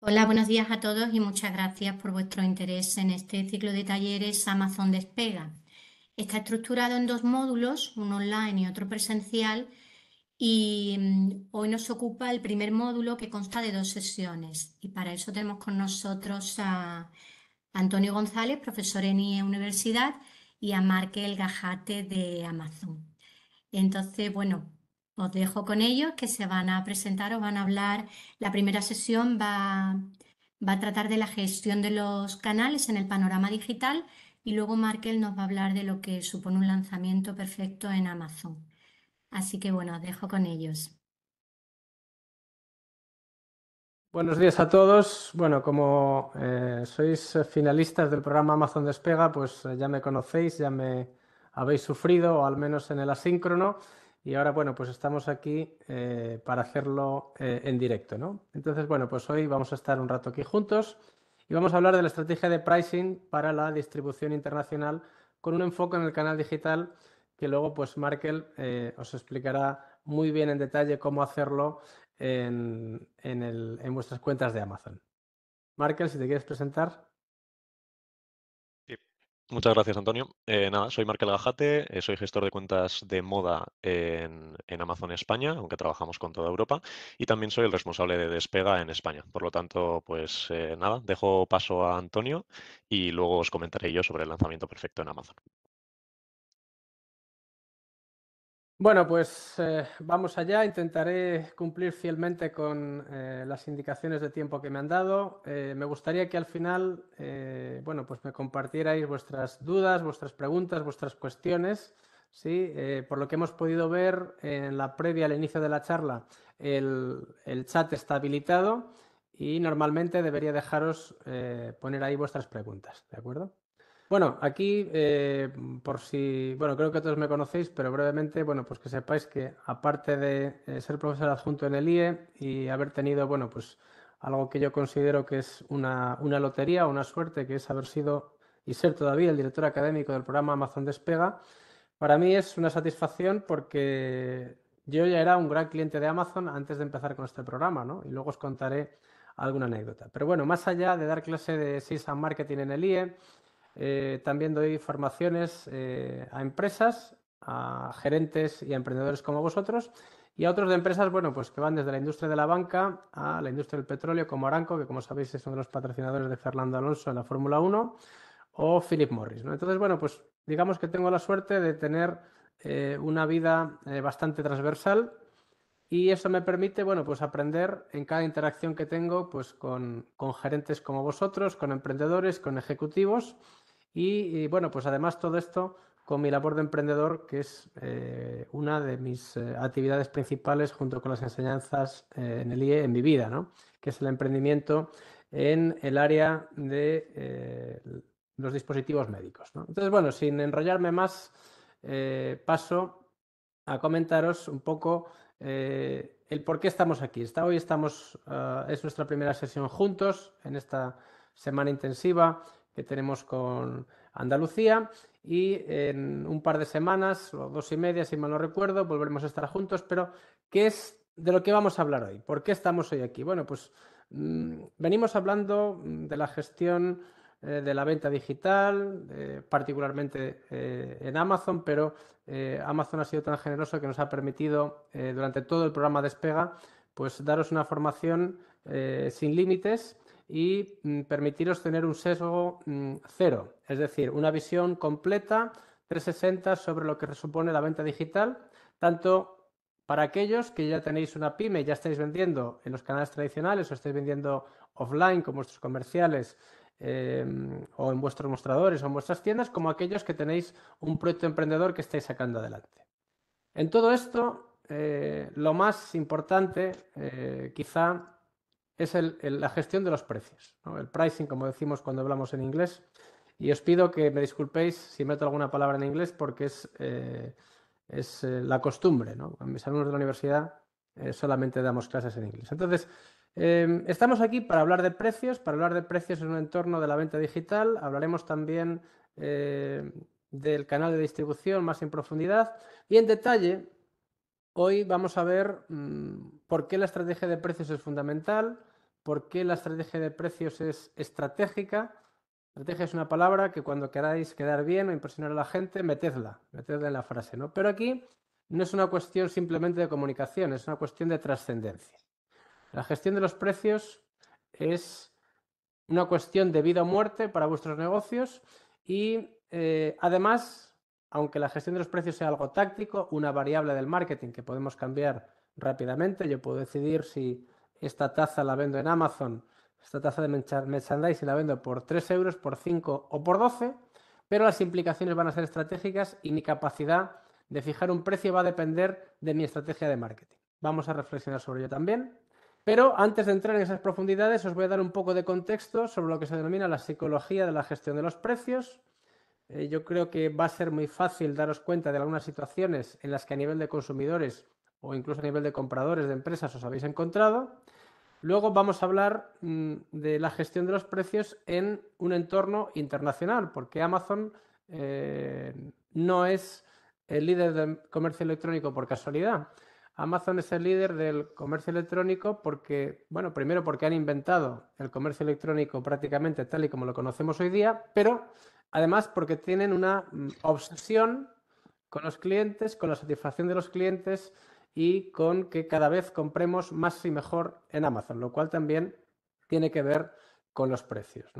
Hola, buenos días a todos y muchas gracias por vuestro interés en este ciclo de talleres Amazon Despega. Está estructurado en dos módulos, uno online y otro presencial, y mm, hoy nos ocupa el primer módulo que consta de dos sesiones. Y para eso tenemos con nosotros a Antonio González, profesor en IE Universidad, y a Markel Gajate de Amazon. Entonces, bueno, os dejo con ellos que se van a presentar, os van a hablar. La primera sesión va, a tratar de la gestión de los canales en el panorama digital y luego Markel nos va a hablar de lo que supone un lanzamiento perfecto en Amazon. Así que bueno, os dejo con ellos. Buenos días a todos. Bueno, como eh, sois finalistas del programa Amazon Despega, pues eh, ya me conocéis, ya me habéis sufrido, o al menos en el asíncrono y ahora, bueno, pues estamos aquí eh, para hacerlo eh, en directo, ¿no? Entonces, bueno, pues hoy vamos a estar un rato aquí juntos y vamos a hablar de la estrategia de pricing para la distribución internacional con un enfoque en el canal digital que luego, pues, Markel eh, os explicará muy bien en detalle cómo hacerlo en, en vuestras cuentas de Amazon. Markel, si te quieres presentar. Muchas gracias, Antonio. Eh, nada, soy Markel Gajate, eh, soy gestor de cuentas de moda en, Amazon España, aunque trabajamos con toda Europa, y también soy el responsable de Despega en España. Por lo tanto, pues eh, nada, dejo paso a Antonio y luego os comentaré yo sobre el lanzamiento perfecto en Amazon. Bueno, pues eh, vamos allá. Intentaré cumplir fielmente con eh, las indicaciones de tiempo que me han dado. Eh, me gustaría que al final, bueno, pues me compartierais vuestras dudas, vuestras preguntas, vuestras cuestiones. Sí, por lo que hemos podido ver en la previa al inicio de la charla, el chat está habilitado y normalmente debería dejaros poner ahí vuestras preguntas, ¿de acuerdo? Bueno, aquí, eh, por si, bueno, creo que todos me conocéis, pero brevemente, bueno, pues que sepáis que aparte de eh, ser profesor adjunto en el IE y haber tenido, bueno, pues algo que yo considero que es una, una lotería, una suerte, que es haber sido y ser todavía el director académico del programa Amazon Despega, para mí es una satisfacción porque yo ya era un gran cliente de Amazon antes de empezar con este programa, ¿no? Y luego os contaré alguna anécdota. Pero bueno, más allá de dar clase de SISA Marketing en el IE, eh, también doy formaciones eh, a empresas, a gerentes y a emprendedores como vosotros y a otros de empresas, bueno, pues que van desde la industria de la banca a la industria del petróleo como Aranco, que como sabéis es uno de los patrocinadores de Fernando Alonso en la Fórmula 1, o Philip Morris. Entonces, bueno, pues digamos que tengo la suerte de tener eh, una vida bastante transversal y eso me permite, bueno, pues aprender en cada interacción que tengo, pues con, con gerentes como vosotros, con emprendedores, con ejecutivos y, bueno, pues además todo esto con mi labor de emprendedor, que es eh, una de mis eh, actividades principales junto con las enseñanzas eh, en el IE en mi vida, ¿no? que es el emprendimiento en el área de los dispositivos médicos. Entonces, bueno, sin enrollarme más, paso a comentaros un poco el por qué estamos aquí. hoy estamos, ah, es nuestra primera sesión juntos en esta semana intensiva que tenemos con Andalucía y en un par de semanas, o dos y media, si mal no recuerdo, volveremos a estar juntos, pero ¿qué es de lo que vamos a hablar hoy? ¿Por qué estamos hoy aquí? Bueno, pues mm, venimos hablando mm, de la gestión eh, de la venta digital, particularmente eh, en Amazon, pero eh, Amazon ha sido tan generoso que nos ha permitido durante todo el programa Despega, pues daros una formación sin límites y mm, permitiros tener un sesgo mm, cero, es decir, una visión completa 360 sobre lo que supone la venta digital, tanto para aquellos que ya tenéis una pyme, ya estáis vendiendo en los canales tradicionales o estáis vendiendo offline con vuestros comerciales em, o en vuestros mostradores o en vuestras tiendas, como aquellos que tenéis un proyecto emprendedor que estáis sacando adelante. En todo esto, eh, lo más importante, eh, quizá es la gestión de los precios, el pricing, como decimos cuando hablamos en inglés. Y os pido que me disculpéis si meto alguna palabra en inglés porque es, eh, es eh, la costumbre. ¿no? mis alumnos de la universidad eh, solamente damos clases en inglés. Entonces, em, estamos aquí para hablar de precios, para hablar de precios en un entorno de la venta digital. Hablaremos también del canal de distribución más en profundidad y en detalle Hoy vamos a ver mm, por qué la estrategia de precios es fundamental, por qué la estrategia de precios es estratégica. Estrategia es una palabra que cuando queráis quedar bien o impresionar a la gente, metedla, metedla en la frase, ¿no? Pero aquí no es una cuestión simplemente de comunicación, es una cuestión de trascendencia. La gestión de los precios es una cuestión de vida o muerte para vuestros negocios y eh, además, aunque la gestión de los precios sea algo táctico, una variable del marketing que podemos cambiar rápidamente, yo puedo decidir si esta taza la vendo en Amazon, esta taza de merchandising la vendo por 3 euros, por 5 o por 12, pero las implicaciones van a ser estratégicas y mi capacidad de fijar un precio va a depender de mi estrategia de marketing. Vamos a reflexionar sobre ello también. Pero antes de entrar en esas profundidades, os voy a dar un poco de contexto sobre lo que se denomina la psicología de la gestión de los precios. Eh, yo creo que va a ser muy fácil daros cuenta de algunas situaciones en las que a nivel de consumidores o incluso a nivel de compradores de empresas os habéis encontrado. Luego vamos a hablar mm, de la gestión de los precios en un entorno internacional, porque Amazon eh, no es el líder del comercio electrónico por casualidad. Amazon es el líder del comercio electrónico porque, bueno, primero porque han inventado el comercio electrónico prácticamente tal y como lo conocemos hoy día, pero además porque tienen una mm, obsesión con los clientes, con la satisfacción de los clientes y con que cada vez compremos más y mejor en Amazon, lo cual también tiene que ver con los precios.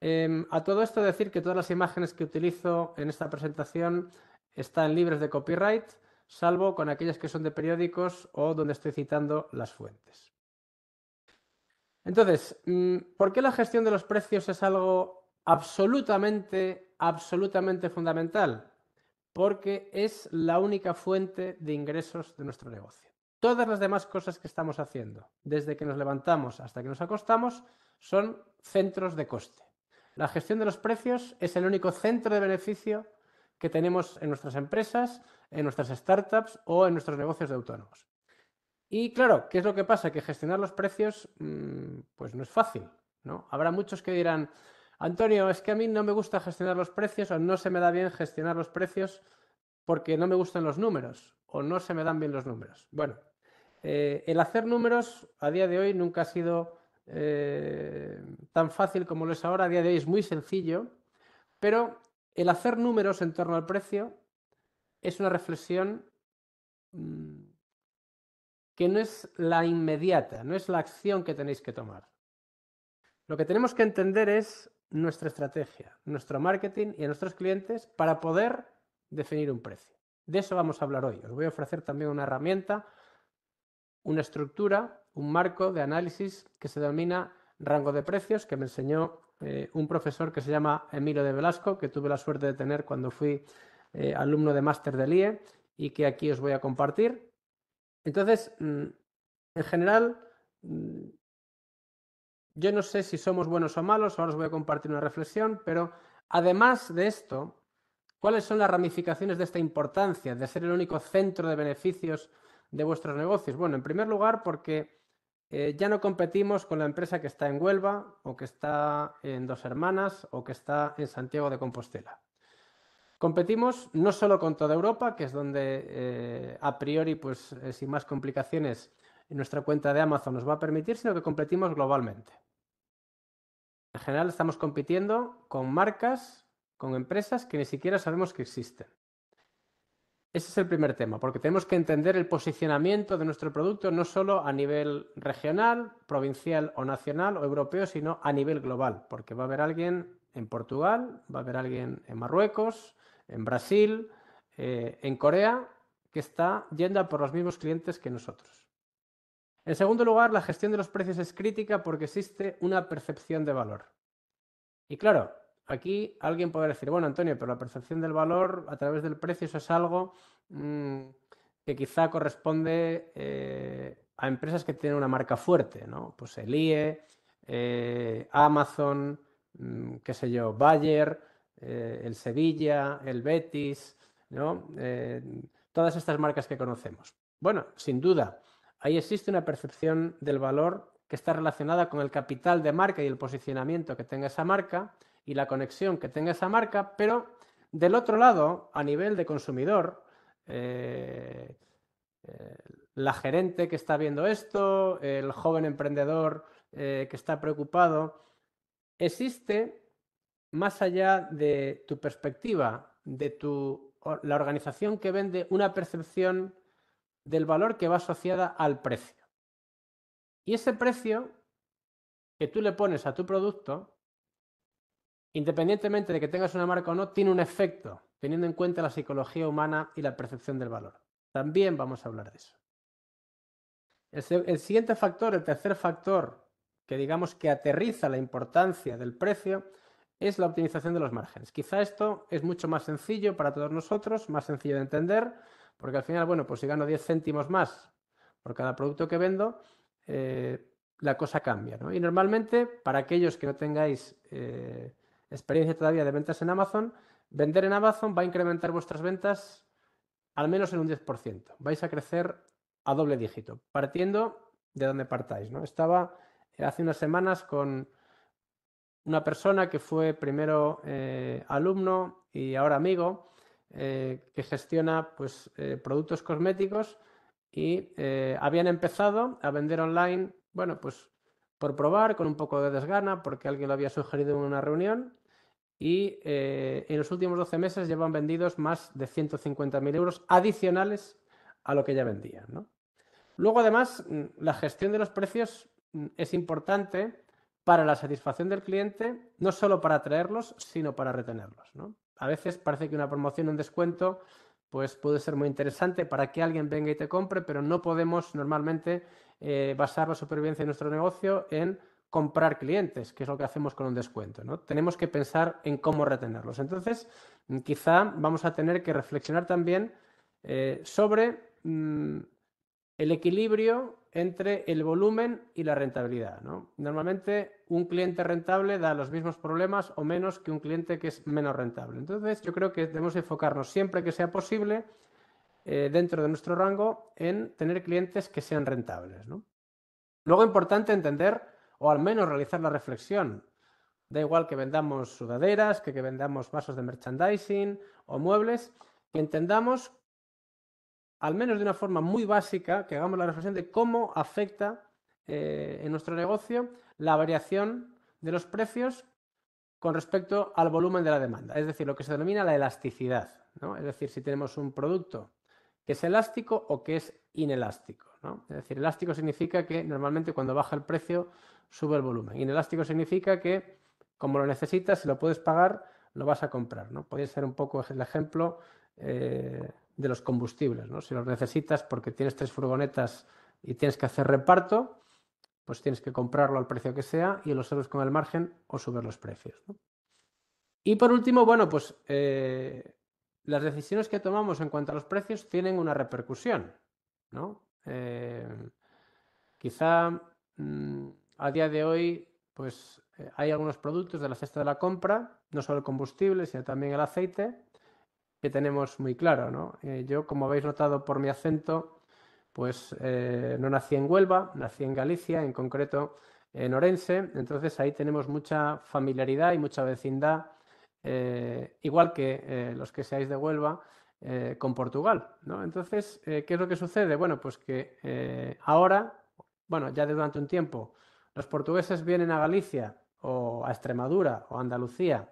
Em, a todo esto decir que todas las imágenes que utilizo en esta presentación están libres de copyright, salvo con aquellas que son de periódicos o donde estoy citando las fuentes. Entonces, mm, ¿por qué la gestión de los precios es algo absolutamente, absolutamente fundamental? porque es la única fuente de ingresos de nuestro negocio. Todas las demás cosas que estamos haciendo, desde que nos levantamos hasta que nos acostamos, son centros de coste. La gestión de los precios es el único centro de beneficio que tenemos en nuestras empresas, en nuestras startups o en nuestros negocios de autónomos. Y claro, ¿qué es lo que pasa? Que gestionar los precios mm, pues no es fácil. ¿no? Habrá muchos que dirán, Antonio, es que a mí no me gusta gestionar los precios o no se me da bien gestionar los precios porque no me gustan los números o no se me dan bien los números. Bueno, eh, el hacer números a día de hoy nunca ha sido eh, tan fácil como lo es ahora. A día de hoy es muy sencillo, pero el hacer números en torno al precio es una reflexión mm, que no es la inmediata, no es la acción que tenéis que tomar. Lo que tenemos que entender es nuestra estrategia, nuestro marketing y a nuestros clientes para poder definir un precio. De eso vamos a hablar hoy. Os voy a ofrecer también una herramienta, una estructura, un marco de análisis que se denomina rango de precios, que me enseñó eh, un profesor que se llama Emilio de Velasco, que tuve la suerte de tener cuando fui eh, alumno de máster del IE y que aquí os voy a compartir. Entonces, mm, en general, mm, yo no sé si somos buenos o malos, ahora os voy a compartir una reflexión, pero además de esto, ¿cuáles son las ramificaciones de esta importancia de ser el único centro de beneficios de vuestros negocios? Bueno, en primer lugar, porque eh, ya no competimos con la empresa que está en Huelva o que está en Dos Hermanas o que está en Santiago de Compostela. Competimos no solo con toda Europa, que es donde eh, a priori, pues eh, sin más complicaciones, nuestra cuenta de Amazon nos va a permitir, sino que competimos globalmente. En general estamos compitiendo con marcas, con empresas que ni siquiera sabemos que existen. Ese es el primer tema, porque tenemos que entender el posicionamiento de nuestro producto no solo a nivel regional, provincial o nacional o europeo, sino a nivel global, porque va a haber alguien en Portugal, va a haber alguien en Marruecos, en Brasil, eh, en Corea, que está yendo por los mismos clientes que nosotros. En segundo lugar, la gestión de los precios es crítica porque existe una percepción de valor. Y claro, aquí alguien podrá decir, bueno, Antonio, pero la percepción del valor a través del precio eso es algo mm, que quizá corresponde eh, a empresas que tienen una marca fuerte, ¿no? Pues el IE, eh, Amazon, mm, qué sé yo, Bayer, eh, el Sevilla, el Betis, ¿no? todas estas marcas que conocemos. Bueno, sin duda, Ahí existe una percepción del valor que está relacionada con el capital de marca y el posicionamiento que tenga esa marca y la conexión que tenga esa marca, pero del otro lado, a nivel de consumidor, eh, eh, la gerente que está viendo esto, el joven emprendedor eh, que está preocupado, existe más allá de tu perspectiva, de tu, la organización que vende una percepción del valor que va asociada al precio. Y ese precio que tú le pones a tu producto, independientemente de que tengas una marca o no, tiene un efecto, teniendo en cuenta la psicología humana y la percepción del valor. También vamos a hablar de eso. El, siguiente factor, el tercer factor que digamos que aterriza la importancia del precio, es la optimización de los márgenes. Quizá esto es mucho más sencillo para todos nosotros, más sencillo de entender, porque al final, bueno, pues si gano 10 céntimos más por cada producto que vendo, eh, la cosa cambia. ¿no? Y normalmente, para aquellos que no tengáis eh, experiencia todavía de ventas en Amazon, vender en Amazon va a incrementar vuestras ventas al menos en un 10%. Vais a crecer a doble dígito, partiendo de donde partáis. ¿no? Estaba eh, hace unas semanas con una persona que fue primero alumno y ahora amigo, eh, que gestiona pues, eh, productos cosméticos y eh, habían empezado a vender online, bueno, pues por probar, con un poco de desgana, porque alguien lo había sugerido en una reunión. Y en los últimos 12 meses llevan vendidos más de 150.000 euros adicionales a lo que ya vendían. Luego, además, mm, la gestión de los precios mm, es importante para la satisfacción del cliente, no solo para atraerlos, sino para retenerlos a veces parece que una promoción, un descuento, pues puede ser muy interesante para que alguien venga y te compre, pero no podemos normalmente eh, basar la supervivencia de nuestro negocio en comprar clientes, que es lo que hacemos con un descuento. ¿no? Tenemos que pensar en cómo retenerlos. Entonces, quizá vamos a tener que reflexionar también eh, sobre mm, el equilibrio entre el volumen y la rentabilidad. Normalmente un cliente rentable da los mismos problemas o menos que un cliente que es menos rentable. Entonces yo creo que debemos enfocarnos siempre que sea posible eh, dentro de nuestro rango en tener clientes que sean rentables. Luego Luego importante entender o al menos realizar la reflexión. Da igual que vendamos sudaderas, que, que vendamos vasos de merchandising o muebles, que entendamos al menos de una forma muy básica, que hagamos la reflexión de cómo afecta eh, en nuestro negocio la variación de los precios con respecto al volumen de la demanda, es decir, lo que se denomina la elasticidad, es decir, si tenemos un producto que es elástico o que es inelástico. Es decir, elástico significa que normalmente cuando baja el precio sube el volumen. Inelástico significa que como lo necesitas, si lo puedes pagar, lo vas a comprar. ¿no? Podría ser un poco el ejemplo eh, de los combustibles. ¿no? Si los necesitas porque tienes tres furgonetas y tienes que hacer reparto, pues tienes que comprarlo al precio que sea y los otros con el margen o subir los precios. Y por último, bueno, pues eh, las decisiones que tomamos en cuanto a los precios tienen una repercusión. ¿no? Eh, quizá mm, a día de hoy, pues hay algunos productos de la cesta de la compra, no solo el combustible, sino también el aceite, que tenemos muy claro. ¿no? Eh, yo, como habéis notado por mi acento, pues eh, no nací en Huelva, nací en Galicia, en concreto en Orense, entonces ahí tenemos mucha familiaridad y mucha vecindad, eh, igual que los que seáis de Huelva, con Portugal. ¿no? Entonces, ¿qué es lo que sucede? Bueno, pues que ahora, bueno, ya durante un tiempo, los portugueses vienen a Galicia o a Extremadura o a Andalucía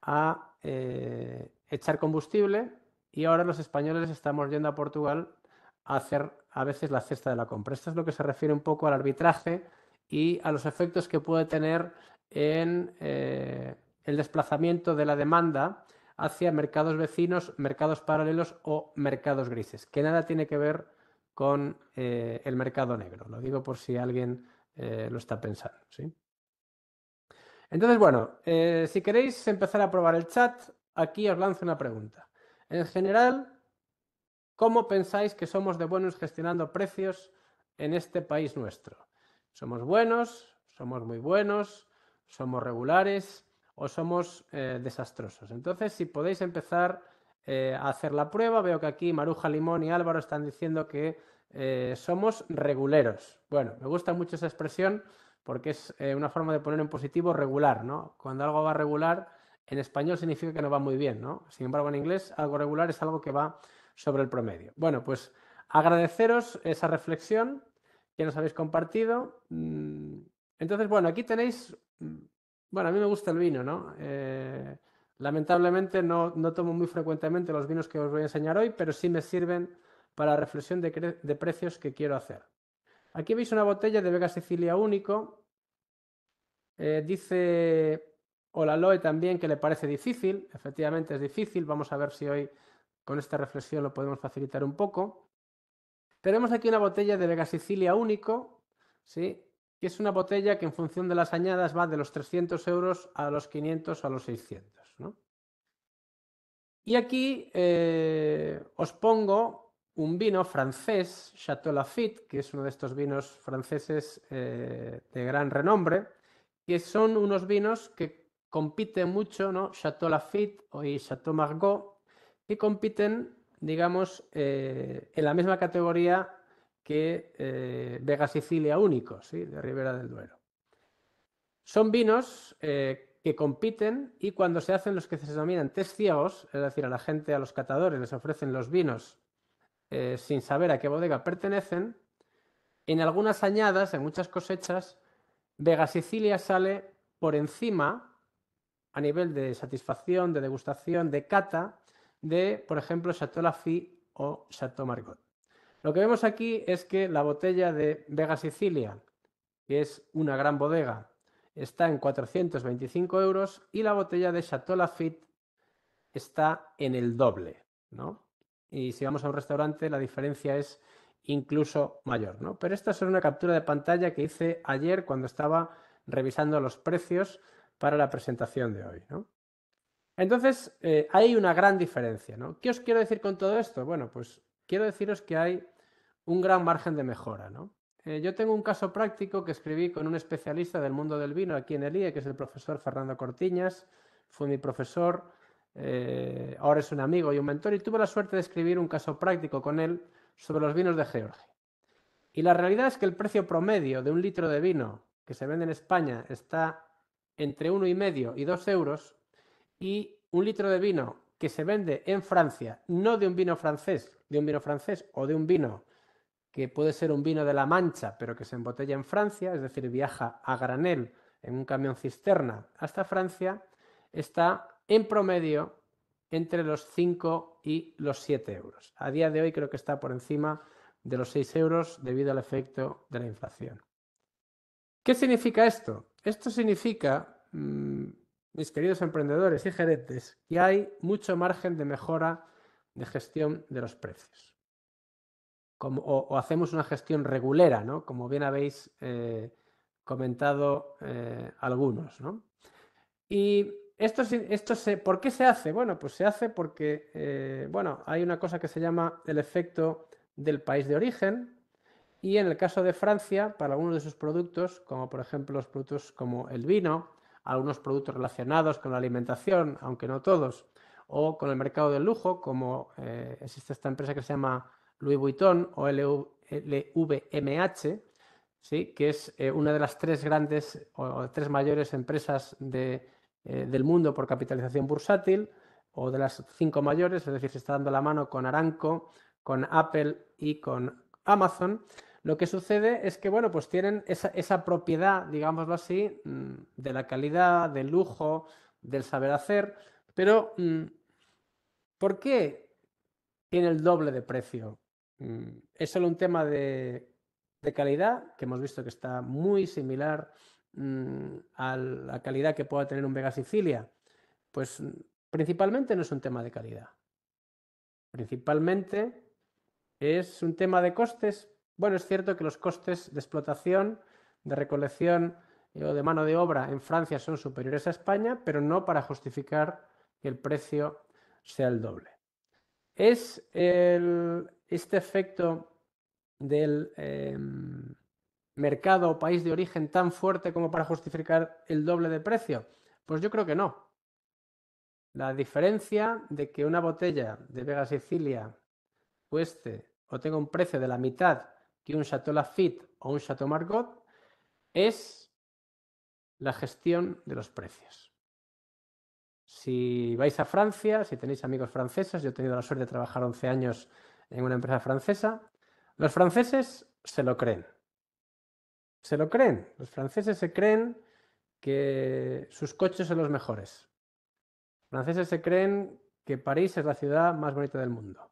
a echar combustible y ahora los españoles estamos yendo a Portugal a hacer a veces la cesta de la compra. Esto es lo que se refiere un poco al arbitraje y a los efectos que puede tener en eh, el desplazamiento de la demanda hacia mercados vecinos, mercados paralelos o mercados grises, que nada tiene que ver con eh, el mercado negro. Lo digo por si alguien eh, lo está pensando. ¿sí? Entonces, bueno, si queréis empezar a probar el chat, Aquí os lanzo una pregunta. En general, ¿cómo pensáis que somos de buenos gestionando precios en este país nuestro? ¿Somos buenos? ¿Somos muy buenos? ¿Somos regulares? ¿O somos eh, desastrosos? Entonces, si podéis empezar eh, a hacer la prueba, veo que aquí Maruja Limón y Álvaro están diciendo que eh, somos reguleros. Bueno, me gusta mucho esa expresión porque es una forma de poner en positivo regular, ¿no? Cuando algo va regular en español significa que no va muy bien, ¿no? Sin embargo, en inglés algo regular es algo que va sobre el promedio. Bueno, pues agradeceros esa reflexión que nos habéis compartido. Mm, entonces, bueno, aquí tenéis, mm, bueno, a mí me gusta el vino, ¿no? Eh, lamentablemente no, tomo muy frecuentemente los vinos que os voy a enseñar hoy, pero sí me sirven para la reflexión de, precios que quiero hacer. Aquí veis una botella de Vega Sicilia único. Eh, dice la Loe también, que le parece difícil. Efectivamente es difícil. Vamos a ver si hoy con esta reflexión lo podemos facilitar un poco. Tenemos aquí una botella de Vega Sicilia único, ¿sí? que es una botella que en función de las añadas va de los 300 euros a los 500 o a los 600, Y aquí eh, os pongo un vino francés, Chateau Lafitte que es uno de estos vinos franceses eh, de gran renombre, que son unos vinos que compiten mucho, ¿no? Chateau Lafitte y Chateau Margaux, que compiten, digamos, eh, en la misma categoría que eh, Vega Sicilia Único, ¿sí? de Ribera del Duero. Son vinos eh, que compiten y cuando se hacen los que se denominan test es decir, a la gente, a los catadores, les ofrecen los vinos sin saber a qué bodega pertenecen, en algunas añadas, en muchas cosechas, Vega Sicilia sale por encima a nivel de satisfacción, de degustación, de cata, de, por ejemplo, Chateau Lafite o Chateau Margot. Lo que vemos aquí es que la botella de Vega Sicilia, que es una gran bodega, está en 425 euros y la botella de Chateau Lafite está en el doble, Y si vamos a un restaurante, la diferencia es incluso mayor, Pero esta es una captura de pantalla que hice ayer cuando estaba revisando los precios para la presentación de hoy. Entonces, eh, hay una gran diferencia. ¿no? ¿Qué os quiero decir con todo esto? Bueno, pues quiero deciros que hay un gran margen de mejora. Eh, yo tengo un caso práctico que escribí con un especialista del mundo del vino aquí en el IE, que es el profesor Fernando Cortiñas, fue mi profesor, eh, ahora es un amigo y un mentor, y tuve la suerte de escribir un caso práctico con él sobre los vinos de Georgia. Y la realidad es que el precio promedio de un litro de vino que se vende en España está entre 1,5 y 2 euros y un litro de vino que se vende en Francia, no de un vino francés, de un vino francés o de un vino que puede ser un vino de la Mancha, pero que se embotella en Francia, es decir, viaja a granel en un camión cisterna hasta Francia, está en promedio entre los 5 y los 7 euros. A día de hoy creo que está por encima de los 6 euros debido al efecto de la inflación. ¿Qué significa esto? Esto significa, mm, mis queridos emprendedores y gerentes, que hay mucho margen de mejora de gestión de los precios. o, hacemos una gestión regulera, ¿no? Como bien habéis eh, comentado eh, algunos, Y esto, se, ¿por qué se hace? Bueno, pues se hace porque, eh, bueno, hay una cosa que se llama el efecto del país de origen, y en el caso de Francia, para algunos de sus productos, como por ejemplo los productos como el vino, algunos productos relacionados con la alimentación, aunque no todos, o con el mercado del lujo, como eh, existe esta empresa que se llama Louis Vuitton o LVMH, ¿sí? que es eh, una de las tres grandes o, tres mayores empresas eh, del mundo por capitalización bursátil, o de las cinco mayores, es decir, se está dando la mano con Aranco, con Apple y con Amazon. Lo que sucede es que, bueno, pues tienen esa, propiedad, digámoslo así, mm, de la calidad, del lujo, del saber hacer, pero mm, ¿por qué tiene el doble de precio? Mm, es solo un tema de, de calidad, que hemos visto que está muy similar a la calidad que pueda tener un Vega Sicilia. Pues principalmente no es un tema de calidad. Principalmente es un tema de costes bueno, es cierto que los costes de explotación, de recolección eh, o de mano de obra en Francia son superiores a España, pero no para justificar que el precio sea el doble. Es este efecto del em, mercado o país de origen tan fuerte como para justificar el doble de precio? Pues yo creo que no. La diferencia de que una botella de Vega Sicilia cueste o tenga un precio de la mitad que un Chateau Lafitte o un Chateau Margot es la gestión de los precios. Si vais a Francia, si tenéis amigos franceses, yo he tenido la suerte de trabajar 11 años en una empresa francesa, los franceses se lo creen. Se lo creen. Los franceses se creen que sus coches son los mejores. Los franceses se creen que París es la ciudad más bonita del mundo.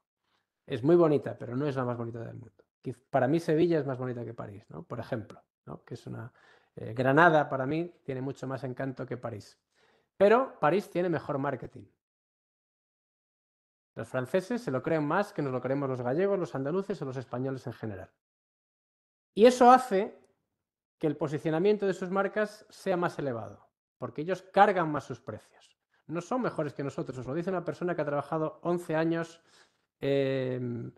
Es muy bonita, pero no es la más bonita del mundo para mí Sevilla es más bonita que París, Por ejemplo, Que es una... Eh, Granada para mí tiene mucho más encanto que París. Pero París tiene mejor marketing. Los franceses se lo creen más que nos lo creemos los gallegos, los andaluces o los españoles en general. Y eso hace que el posicionamiento de sus marcas sea más elevado, porque ellos cargan más sus precios. No son mejores que nosotros, os lo dice una persona que ha trabajado 11 años em,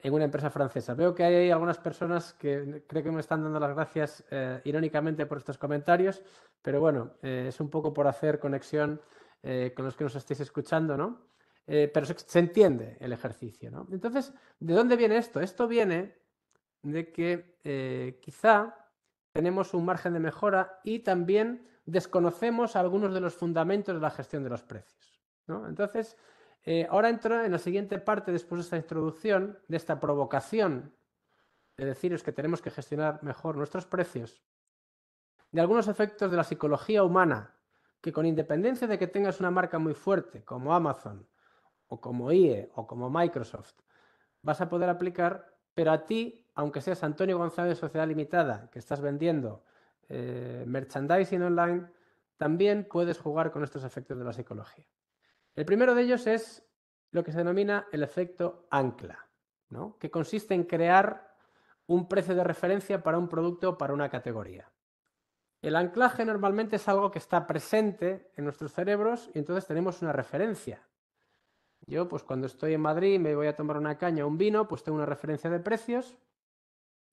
en una empresa francesa. Veo que hay algunas personas que creo que me están dando las gracias eh, irónicamente por estos comentarios, pero bueno, eh, es un poco por hacer conexión eh, con los que nos estáis escuchando, ¿no? pero se, entiende el ejercicio, ¿no? Entonces, ¿de dónde viene esto? Esto viene de que quizá tenemos un margen de mejora y también desconocemos algunos de los fundamentos de la gestión de los precios, ¿no? Entonces, eh, ahora entro en la siguiente parte, después de esta introducción, de esta provocación de deciros que tenemos que gestionar mejor nuestros precios, de algunos efectos de la psicología humana, que con independencia de que tengas una marca muy fuerte como Amazon o como IE o como Microsoft, vas a poder aplicar, pero a ti, aunque seas Antonio González Sociedad Limitada, que estás vendiendo eh, merchandising online, también puedes jugar con estos efectos de la psicología. El primero de ellos es lo que se denomina el efecto ancla, que consiste en crear un precio de referencia para un producto o para una categoría. El anclaje normalmente es algo que está presente en nuestros cerebros y entonces tenemos una referencia. Yo, pues cuando estoy en Madrid me voy a tomar una caña o un vino, pues tengo una referencia de precios.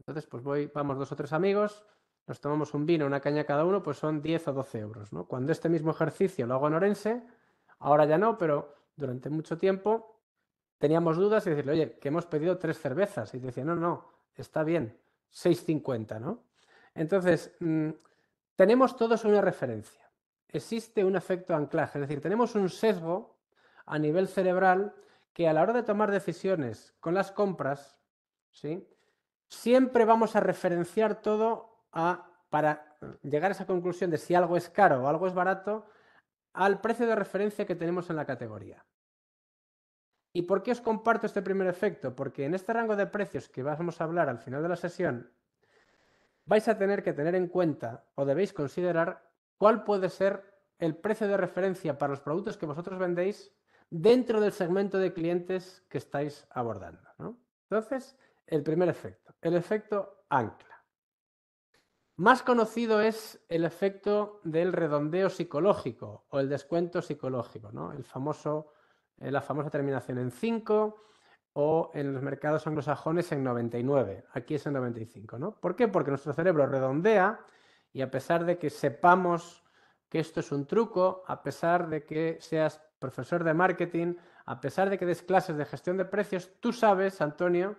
Entonces, pues voy, vamos dos o tres amigos, nos tomamos un vino, una caña cada uno, pues son 10 o 12 euros. Cuando este mismo ejercicio lo hago en Orense, Ahora ya no, pero durante mucho tiempo teníamos dudas y decirle, oye, que hemos pedido tres cervezas. Y te decía, no, no, está bien, 6.50, ¿no? Entonces, mm, tenemos todos una referencia. Existe un efecto anclaje, es decir, tenemos un sesgo a nivel cerebral que a la hora de tomar decisiones con las compras, ¿sí? siempre vamos a referenciar todo a, para llegar a esa conclusión de si algo es caro o algo es barato, al precio de referencia que tenemos en la categoría. ¿Y por qué os comparto este primer efecto? Porque en este rango de precios que vamos a hablar al final de la sesión, vais a tener que tener en cuenta o debéis considerar cuál puede ser el precio de referencia para los productos que vosotros vendéis dentro del segmento de clientes que estáis abordando. Entonces, el primer efecto, el efecto ancla. Más conocido es el efecto del redondeo psicológico o el descuento psicológico, ¿no? el famoso, eh, la famosa terminación en 5 o en los mercados anglosajones en 99. Aquí es en 95. ¿no? ¿Por qué? Porque nuestro cerebro redondea y a pesar de que sepamos que esto es un truco, a pesar de que seas profesor de marketing, a pesar de que des clases de gestión de precios, tú sabes, Antonio,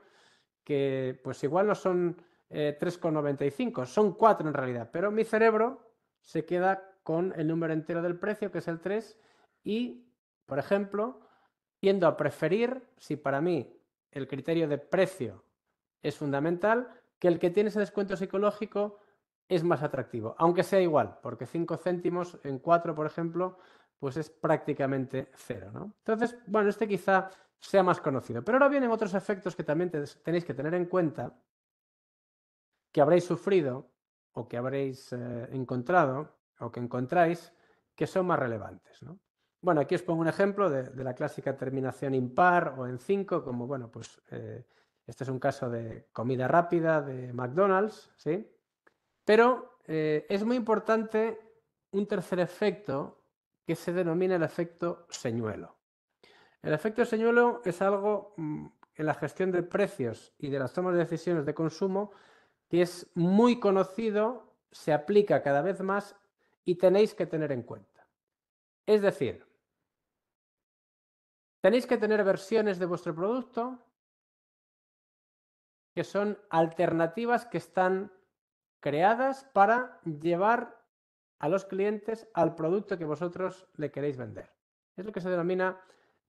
que pues igual no son 3,95. Eh, Son 4 en realidad, pero mi cerebro se queda con el número entero del precio, que es el 3, y, por ejemplo, tiendo a preferir, si para mí el criterio de precio es fundamental, que el que tiene ese descuento psicológico es más atractivo, aunque sea igual, porque 5 céntimos en 4, por ejemplo, pues es prácticamente cero. ¿no? Entonces, bueno, este quizá sea más conocido. Pero ahora vienen otros efectos que también tenéis que tener en cuenta que habréis sufrido o que habréis eh, encontrado o que encontráis que son más relevantes. ¿no? Bueno, aquí os pongo un ejemplo de, la clásica terminación impar o en 5, como bueno, pues eh, este es un caso de comida rápida de McDonald's, ¿sí? Pero eh, es muy importante un tercer efecto que se denomina el efecto señuelo. El efecto señuelo es algo mm, en la gestión de precios y de las tomas de decisiones de consumo que es muy conocido, se aplica cada vez más y tenéis que tener en cuenta. Es decir, tenéis que tener versiones de vuestro producto que son alternativas que están creadas para llevar a los clientes al producto que vosotros le queréis vender. Es lo que se denomina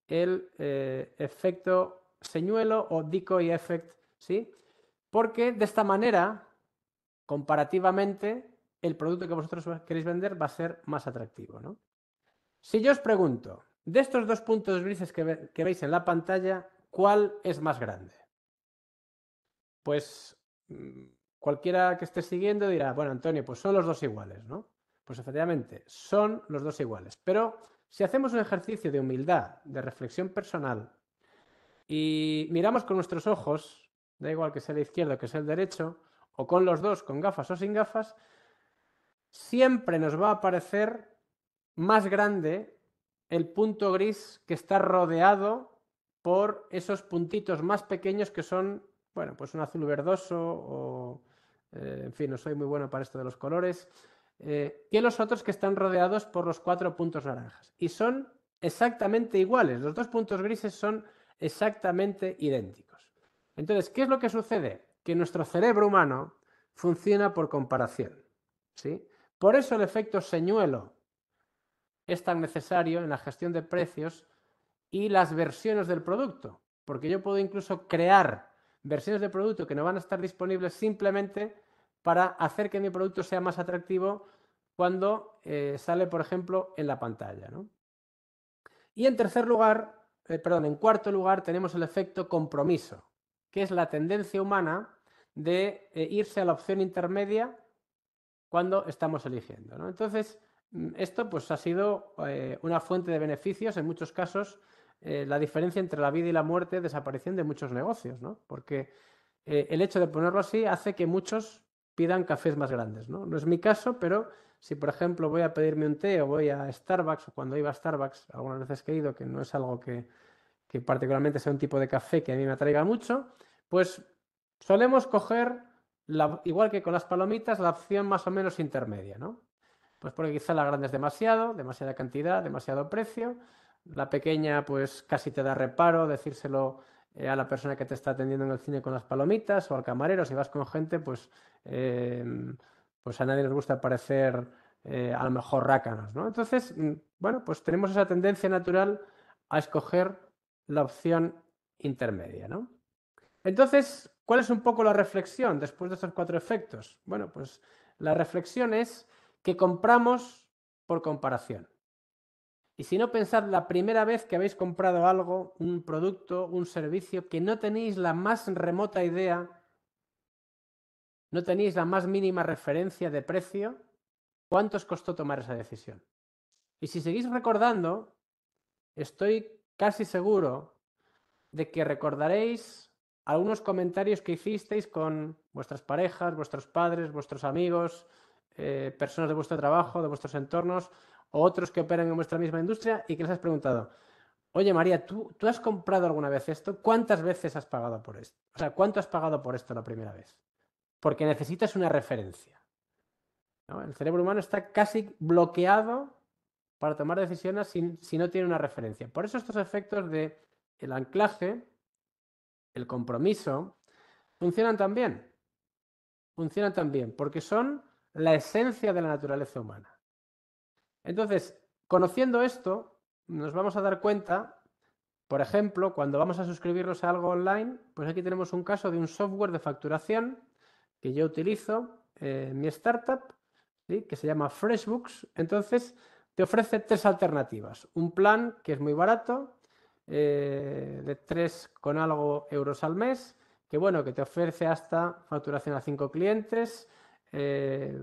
el eh, efecto señuelo o decoy effect, ¿sí? Porque de esta manera, comparativamente, el producto que vosotros queréis vender va a ser más atractivo. ¿no? Si yo os pregunto, de estos dos puntos grises que, que veis en la pantalla, ¿cuál es más grande? Pues mm, cualquiera que esté siguiendo dirá, bueno, Antonio, pues son los dos iguales, ¿no? Pues efectivamente, son los dos iguales. Pero si hacemos un ejercicio de humildad, de reflexión personal, y miramos con nuestros ojos da igual que sea el izquierdo que sea el derecho, o con los dos, con gafas o sin gafas, siempre nos va a parecer más grande el punto gris que está rodeado por esos puntitos más pequeños que son, bueno, pues un azul verdoso o, eh, en fin, no soy muy bueno para esto de los colores, eh, que los otros que están rodeados por los cuatro puntos naranjas. Y son exactamente iguales, los dos puntos grises son exactamente idénticos. Entonces, ¿qué es lo que sucede? Que nuestro cerebro humano funciona por comparación. ¿sí? Por eso el efecto señuelo es tan necesario en la gestión de precios y las versiones del producto, porque yo puedo incluso crear versiones de producto que no van a estar disponibles simplemente para hacer que mi producto sea más atractivo cuando eh, sale, por ejemplo, en la pantalla. Y en tercer lugar, eh, perdón, en cuarto lugar tenemos el efecto compromiso que es la tendencia humana de eh, irse a la opción intermedia cuando estamos eligiendo. Entonces, mm, esto pues, ha sido eh, una fuente de beneficios en muchos casos. Eh, la diferencia entre la vida y la muerte, desaparición de muchos negocios, ¿no? Porque el hecho de ponerlo así hace que muchos pidan cafés más grandes, ¿no? es mi caso, pero si por ejemplo voy a pedirme un té o voy a Starbucks o cuando iba a Starbucks, algunas veces he ido, que no es algo que, que particularmente sea un tipo de café que a mí me atraiga mucho, pues solemos coger, igual que con las palomitas, la opción más o menos intermedia, ¿no? Pues porque quizá la grande es demasiado, demasiada cantidad, demasiado precio. La pequeña, pues casi te da reparo decírselo eh, a la persona que te está atendiendo en el cine con las palomitas o al camarero. Si vas con gente, pues, eh, pues a nadie les gusta parecer eh, a lo mejor rácanos, ¿no? Entonces, mm, bueno, pues tenemos esa tendencia natural a escoger la opción intermedia, ¿no? Entonces, ¿cuál es un poco la reflexión después de estos cuatro efectos? Bueno, pues la reflexión es que compramos por comparación. Y si no pensad la primera vez que habéis comprado algo, un producto, un servicio, que no tenéis la más remota idea, no tenéis la más mínima referencia de precio, ¿cuánto os costó tomar esa decisión? Y si seguís recordando, estoy casi seguro de que recordaréis algunos comentarios que hicisteis con vuestras parejas, vuestros padres, vuestros amigos, eh, personas de vuestro trabajo, de vuestros entornos, o otros que operan en vuestra misma industria y que les has preguntado, oye María, ¿tú, ¿tú has comprado alguna vez esto? ¿Cuántas veces has pagado por esto? O sea, ¿cuánto has pagado por esto la primera vez? Porque necesitas una referencia. El cerebro humano está casi bloqueado para tomar decisiones si, si no tiene una referencia. Por eso estos efectos de el anclaje el compromiso, funcionan también. Funcionan también porque son la esencia de la naturaleza humana. Entonces, conociendo esto, nos vamos a dar cuenta, por ejemplo, cuando vamos a suscribirnos a algo online, pues aquí tenemos un caso de un software de facturación que yo utilizo en mi startup, y que se llama FreshBooks. Entonces, te ofrece tres alternativas. Un plan que es muy barato, eh, de 3 con algo euros al mes, que bueno, que te ofrece hasta facturación a 5 clientes, eh,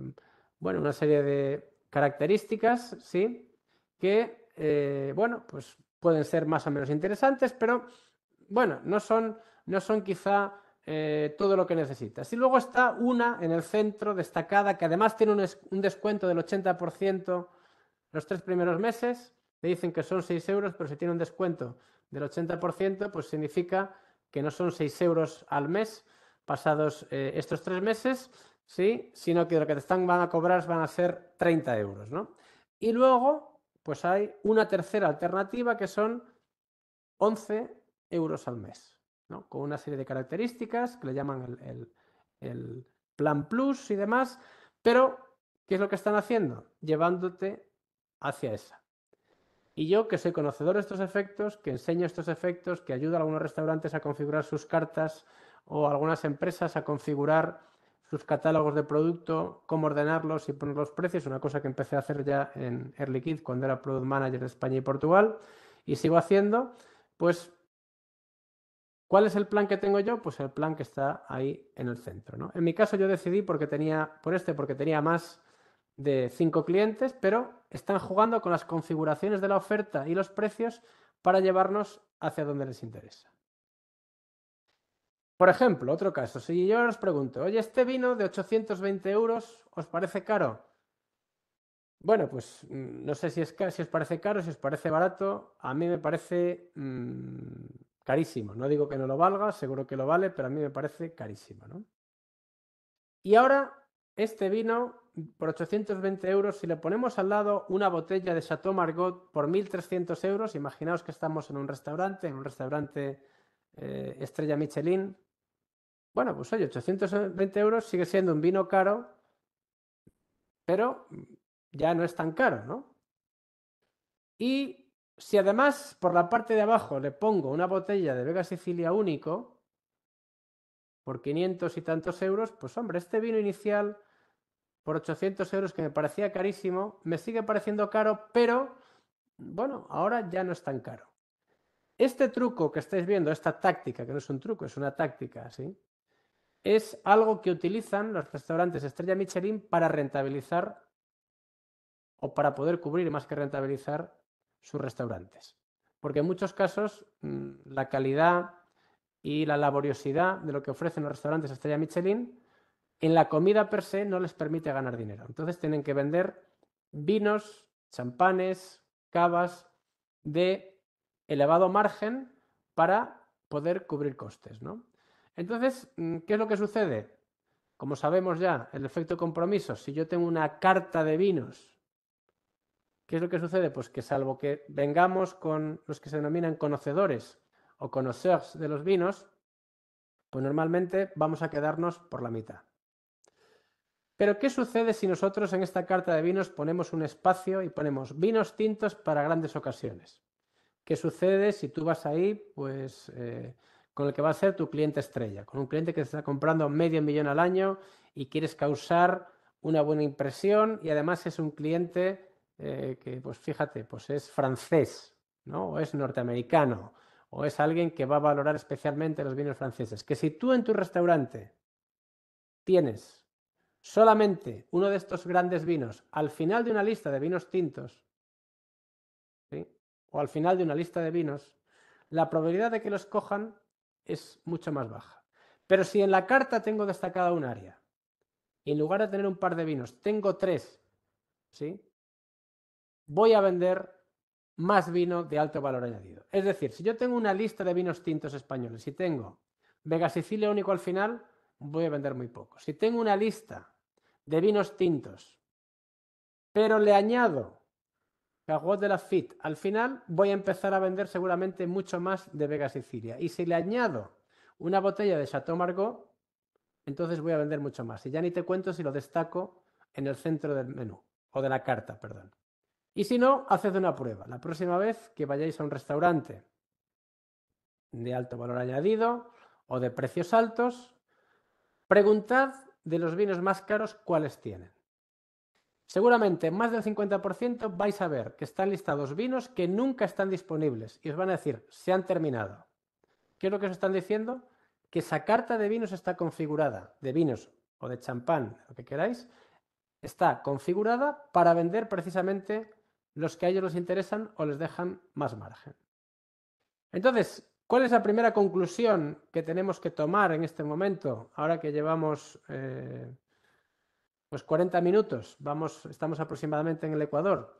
bueno, una serie de características, ¿sí? Que, eh, bueno, pues pueden ser más o menos interesantes, pero bueno, no son, no son quizá todo lo que necesitas. Y luego está una en el centro destacada que además tiene un, descuento del 80% los tres primeros meses. Te dicen que son 6 euros, pero se tiene un descuento del 80%, pues significa que no son 6 euros al mes pasados eh, estos tres meses, ¿sí? sino que lo que te están, van a cobrar van a ser 30 euros. Y luego, pues hay una tercera alternativa que son 11 euros al mes, con una serie de características que le llaman el plan plus y demás, pero ¿qué es lo que están haciendo? Llevándote hacia esa. Y yo, que soy conocedor de estos efectos, que enseño estos efectos, que ayudo a algunos restaurantes a configurar sus cartas o a algunas empresas a configurar sus catálogos de producto, cómo ordenarlos y poner los precios, una cosa que empecé a hacer ya en Early Kid cuando era Product Manager de España y Portugal y sigo haciendo, pues ¿Cuál es el plan que tengo yo? Pues el plan que está ahí en el centro. ¿no? En mi caso yo decidí porque tenía, por este, porque tenía más de cinco clientes, pero están jugando con las configuraciones de la oferta y los precios para llevarnos hacia donde les interesa. Por ejemplo, otro caso, si yo os pregunto, oye, este vino de 820 euros, ¿os parece caro? Bueno, pues mm, no sé si, es, si os parece caro, si os parece barato, a mí me parece mm, carísimo. No digo que no lo valga, seguro que lo vale, pero a mí me parece carísimo. Y ahora, este vino por 820 euros, si le ponemos al lado una botella de Chateau Margot por 1.300 euros, imaginaos que estamos en un restaurante, en un restaurante eh, estrella Michelin, bueno, pues oye, 820 euros sigue siendo un vino caro, pero ya no es tan caro, ¿no? Y si además por la parte de abajo le pongo una botella de Vega Sicilia único, por 500 y tantos euros, pues hombre, este vino inicial por 800 euros, que me parecía carísimo, me sigue pareciendo caro, pero bueno, ahora ya no es tan caro. Este truco que estáis viendo, esta táctica, que no es un truco, es una táctica, ¿sí? Es algo que utilizan los restaurantes Estrella Michelin para rentabilizar o para poder cubrir, más que rentabilizar, sus restaurantes. Porque en muchos casos mm, la calidad y la laboriosidad de lo que ofrecen los restaurantes Estrella Michelin en la comida per se no les permite ganar dinero. Entonces tienen que vender vinos, champanes, cavas de elevado margen para poder cubrir costes. Entonces, mm, ¿qué es lo que sucede? Como sabemos ya, el efecto compromiso, si yo tengo una carta de vinos, ¿qué es lo que sucede? Pues que salvo que vengamos con los que se denominan conocedores o conocers de los vinos, pues normalmente vamos a quedarnos por la mitad. Pero ¿qué sucede si nosotros en esta carta de vinos ponemos un espacio y ponemos vinos tintos para grandes ocasiones? ¿Qué sucede si tú vas ahí, pues, eh, con el que va a ser tu cliente estrella, con un cliente que está comprando medio millón al año y quieres causar una buena impresión y además es un cliente eh, que, pues, fíjate, pues es francés, ¿no? O es norteamericano, o es alguien que va a valorar especialmente los vinos franceses. Que si tú en tu restaurante tienes solamente uno de estos grandes vinos al final de una lista de vinos tintos, o al final de una lista de vinos, la probabilidad de que los cojan es mucho más baja. Pero si en la carta tengo destacada un área, y en lugar de tener un par de vinos, tengo tres, ¿sí? voy a vender más vino de alto valor añadido. Es decir, si yo tengo una lista de vinos tintos españoles y tengo Vega Sicilia único al final, voy a vender muy poco. Si tengo una lista de vinos tintos. Pero le añado Caguas de la FIT. Al final voy a empezar a vender seguramente mucho más de Vega Sicilia. Y si le añado una botella de Chateau entonces voy a vender mucho más. Y ya ni te cuento si lo destaco en el centro del menú o de la carta, perdón. Y si no, haced una prueba. La próxima vez que vayáis a un restaurante de alto valor añadido o de precios altos, preguntad de los vinos más caros, ¿cuáles tienen? Seguramente más del 50% vais a ver que están listados vinos que nunca están disponibles y os van a decir, se han terminado. ¿Qué es lo que os están diciendo? Que esa carta de vinos está configurada, de vinos o de champán, lo que queráis, está configurada para vender precisamente los que a ellos les interesan o les dejan más margen. Entonces, ¿Cuál es la primera conclusión que tenemos que tomar en este momento, ahora que llevamos 40 eh, pues minutos, vamos, estamos aproximadamente en el Ecuador?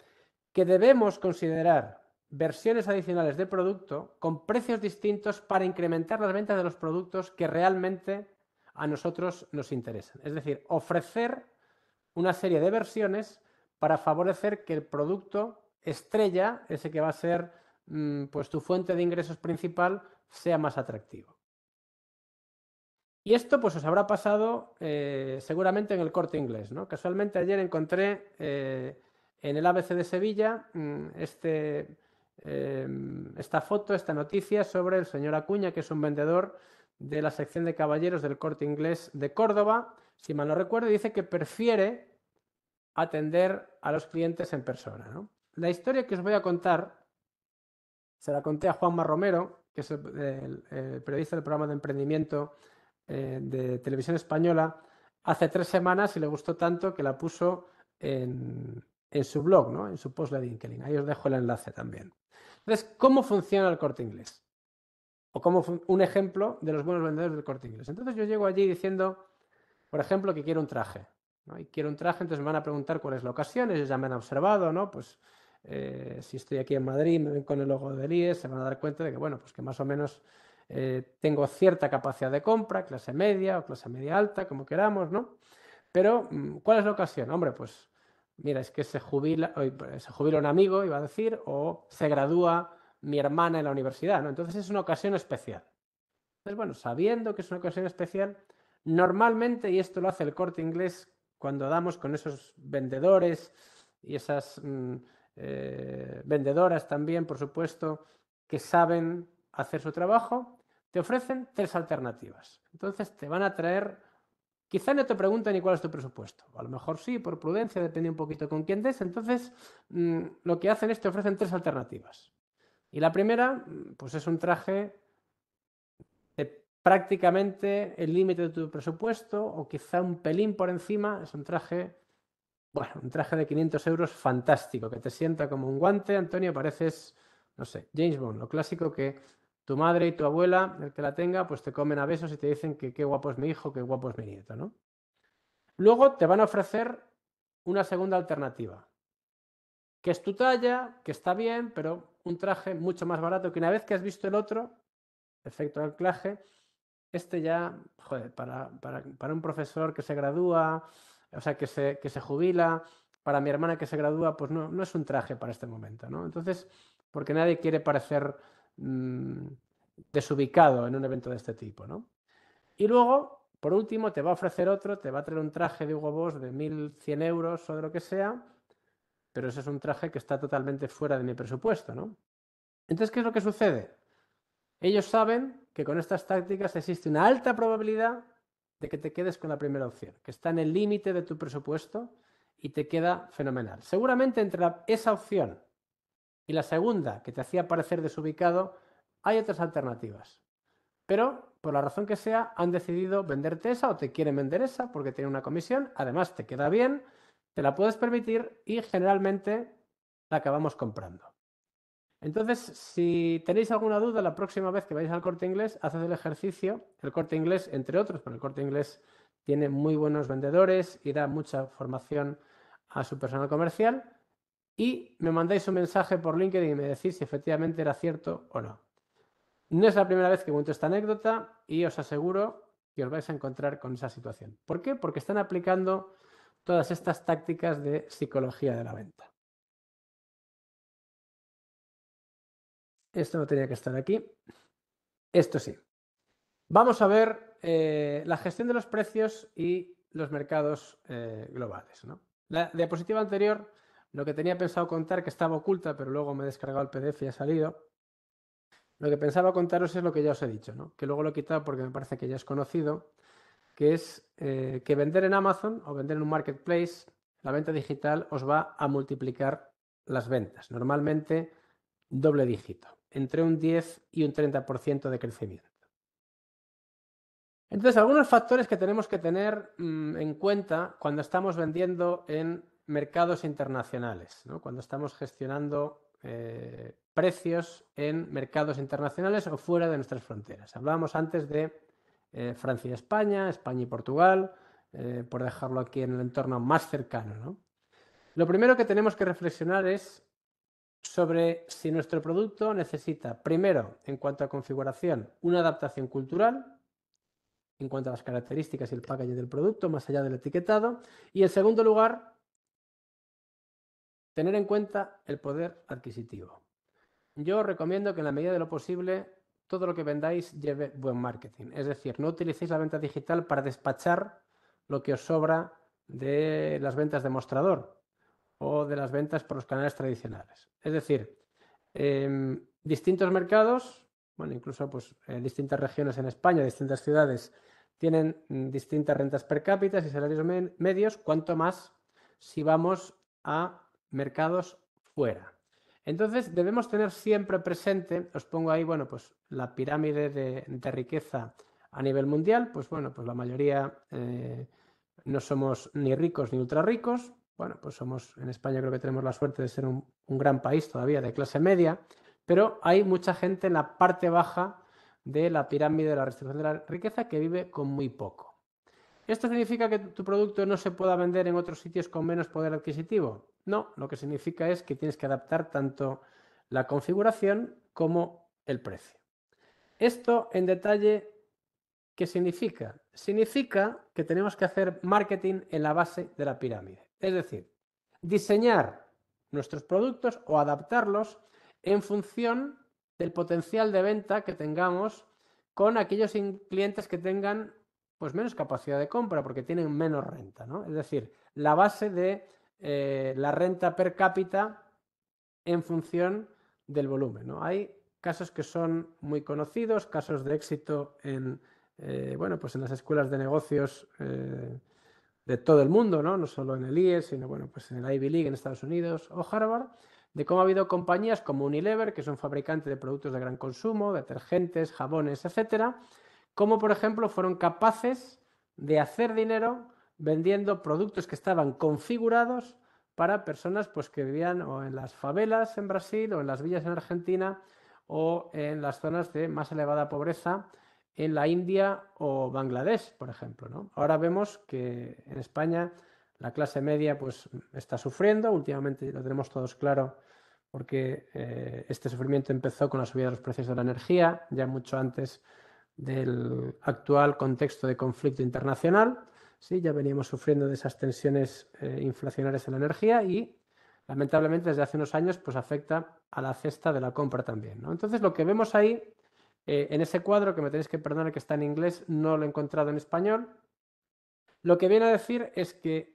Que debemos considerar versiones adicionales de producto con precios distintos para incrementar las ventas de los productos que realmente a nosotros nos interesan. Es decir, ofrecer una serie de versiones para favorecer que el producto estrella, ese que va a ser Mm, pues tu fuente de ingresos principal sea más atractivo Y esto pues os habrá pasado eh, seguramente en el corte inglés. ¿no? Casualmente ayer encontré eh, en el ABC de Sevilla mm, este, em, esta foto, esta noticia sobre el señor Acuña, que es un vendedor de la sección de caballeros del corte inglés de Córdoba, si mal no recuerdo, dice que prefiere atender a los clientes en persona. La historia que os voy a contar se la conté a Juanma Romero, que es el, periodista del programa de emprendimiento eh, de televisión española, hace tres semanas y le gustó tanto que la puso en, su blog, ¿no? en su post de LinkedIn. Ahí os dejo el enlace también. Entonces, ¿cómo funciona el corte inglés? O como un ejemplo de los buenos vendedores del corte inglés. Entonces yo llego allí diciendo, por ejemplo, que quiero un traje. Y quiero un traje, entonces me van a preguntar cuál es la ocasión, ellos ya me han observado, ¿no? Pues eh, si estoy aquí en Madrid, me ven con el logo del IES, se van a dar cuenta de que, bueno, pues que más o menos eh, tengo cierta capacidad de compra, clase media o clase media alta, como queramos, ¿no? Pero, mm, ¿cuál es la ocasión? Hombre, pues mira, es que se jubila, se jubila un amigo, iba a decir, o se gradúa mi hermana en la universidad, ¿no? Entonces es una ocasión especial. Entonces, bueno, sabiendo que es una ocasión especial, normalmente, y esto lo hace el corte inglés cuando damos con esos vendedores y esas... Mm, eh, vendedoras también, por supuesto, que saben hacer su trabajo, te ofrecen tres alternativas. Entonces te van a traer, quizá no te pregunten ni cuál es tu presupuesto, a lo mejor sí, por prudencia, depende un poquito con quién des, entonces mm, lo que hacen es te ofrecen tres alternativas. Y la primera, mm, pues es un traje de prácticamente el límite de tu presupuesto o quizá un pelín por encima, es un traje bueno, un traje de 500 euros fantástico, que te sienta como un guante, Antonio, pareces, no sé, James Bond, lo clásico que tu madre y tu abuela, el que la tenga, pues te comen a besos y te dicen que qué guapo es mi hijo, qué guapo es mi nieto, ¿no? Luego te van a ofrecer una segunda alternativa, que es tu talla, que está bien, pero un traje mucho más barato que una vez que has visto el otro, efecto anclaje, este ya, joder, para un profesor que se gradúa, o sea, que se, que se jubila, para mi hermana que se gradúa, pues no, no es un traje para este momento, ¿no? Entonces, porque nadie quiere parecer mm, desubicado en un evento de este tipo, ¿no? Y luego, por último, te va a ofrecer otro, te va a traer un traje de Hugo Boss de 1.100 euros o de lo que sea, pero ese es un traje que está totalmente fuera de mi presupuesto, ¿no? Entonces, ¿qué es lo que sucede? Ellos saben que con estas tácticas existe una alta probabilidad que te quedes con la primera opción, que está en el límite de tu presupuesto y te queda fenomenal. Seguramente entre esa opción y la segunda, que te hacía parecer desubicado, hay otras alternativas. Pero, por la razón que sea, han decidido venderte esa o te quieren vender esa porque tiene una comisión, además te queda bien, te la puedes permitir y generalmente la acabamos comprando. Entonces, si tenéis alguna duda, la próxima vez que vayáis al corte inglés, haced el ejercicio. El corte inglés, entre otros, porque el corte inglés tiene muy buenos vendedores y da mucha formación a su personal comercial. Y me mandáis un mensaje por LinkedIn y me decís si efectivamente era cierto o no. No es la primera vez que cuento esta anécdota y os aseguro que os vais a encontrar con esa situación. ¿Por qué? Porque están aplicando todas estas tácticas de psicología de la venta. Esto no tenía que estar aquí. Esto sí. Vamos a ver eh, la gestión de los precios y los mercados eh, globales. La diapositiva anterior, lo que tenía pensado contar, que estaba oculta, pero luego me he descargado el PDF y ha salido. Lo que pensaba contaros es lo que ya os he dicho, que luego lo he quitado porque me parece que ya es conocido, que es eh, que vender en Amazon o vender en un marketplace, la venta digital os va a multiplicar las ventas, normalmente doble dígito entre un 10 y un 30% de crecimiento. Entonces, algunos factores que tenemos que tener mm, en cuenta cuando estamos vendiendo en mercados internacionales, cuando estamos gestionando eh, precios en mercados internacionales o fuera de nuestras fronteras. Hablábamos antes de eh, Francia y España, España y Portugal, eh, por dejarlo aquí en el entorno más cercano. Lo primero que tenemos que reflexionar es sobre si nuestro producto necesita, primero, en cuanto a configuración, una adaptación cultural, en cuanto a las características y el packaging del producto, más allá del etiquetado, y en segundo lugar, tener en cuenta el poder adquisitivo. Yo os recomiendo que en la medida de lo posible todo lo que vendáis lleve buen marketing. Es decir, no utilicéis la venta digital para despachar lo que os sobra de las ventas de mostrador o de las ventas por los canales tradicionales. Es decir, em, distintos mercados, bueno, incluso pues, eh, distintas regiones en España, distintas ciudades, tienen mm, distintas rentas per cápita y salarios medios, cuanto más si vamos a mercados fuera. Entonces, debemos tener siempre presente, os pongo ahí, bueno, pues la pirámide de, riqueza a nivel mundial, pues bueno, pues la mayoría eh, no somos ni ricos ni ultra ricos, bueno, pues somos, en España creo que tenemos la suerte de ser un, gran país todavía de clase media, pero hay mucha gente en la parte baja de la pirámide de la restricción de la riqueza que vive con muy poco. ¿Esto significa que tu producto no se pueda vender en otros sitios con menos poder adquisitivo? No, lo que significa es que tienes que adaptar tanto la configuración como el precio. Esto en detalle, ¿qué significa? Significa que tenemos que hacer marketing en la base de la pirámide. Es decir, diseñar nuestros productos o adaptarlos en función del potencial de venta que tengamos con aquellos clientes que tengan pues menos capacidad de compra porque tienen menos renta, ¿no? Es decir, la base de eh, la renta per cápita en función del volumen, Hay casos que son muy conocidos, casos de éxito en, eh, bueno, pues en las escuelas de negocios eh, de todo el mundo, ¿no? solo en el IE, sino bueno, pues en el Ivy League en Estados Unidos o Harvard, de cómo ha habido compañías como Unilever, que son fabricantes de productos de gran consumo, detergentes, jabones, etcétera, cómo por ejemplo fueron capaces de hacer dinero vendiendo productos que estaban configurados para personas pues, que vivían o en las favelas en Brasil o en las villas en Argentina o en las zonas de más elevada pobreza en la India o Bangladesh, por ejemplo. ¿no? Ahora vemos que en España la clase media pues, está sufriendo, últimamente lo tenemos todos claro porque eh, este sufrimiento empezó con la subida de los precios de la energía, ya mucho antes del actual contexto de conflicto internacional. Sí, ya veníamos sufriendo de esas tensiones eh, inflacionarias en la energía y lamentablemente desde hace unos años pues afecta a la cesta de la compra también. ¿no? Entonces lo que vemos ahí eh, en ese cuadro, que me tenéis que perdonar que está en inglés, no lo he encontrado en español, lo que viene a decir es que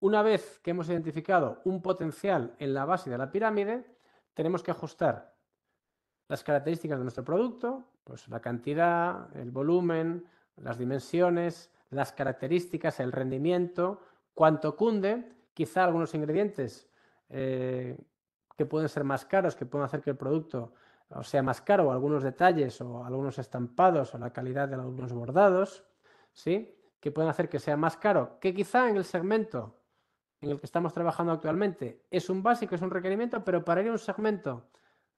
una vez que hemos identificado un potencial en la base de la pirámide, tenemos que ajustar las características de nuestro producto, pues la cantidad, el volumen, las dimensiones, las características, el rendimiento, cuánto cunde, quizá algunos ingredientes eh, que pueden ser más caros, que pueden hacer que el producto o sea más caro, algunos detalles o algunos estampados o la calidad de algunos bordados, ¿sí? Que pueden hacer que sea más caro, que quizá en el segmento en el que estamos trabajando actualmente es un básico, es un requerimiento, pero para ir a un segmento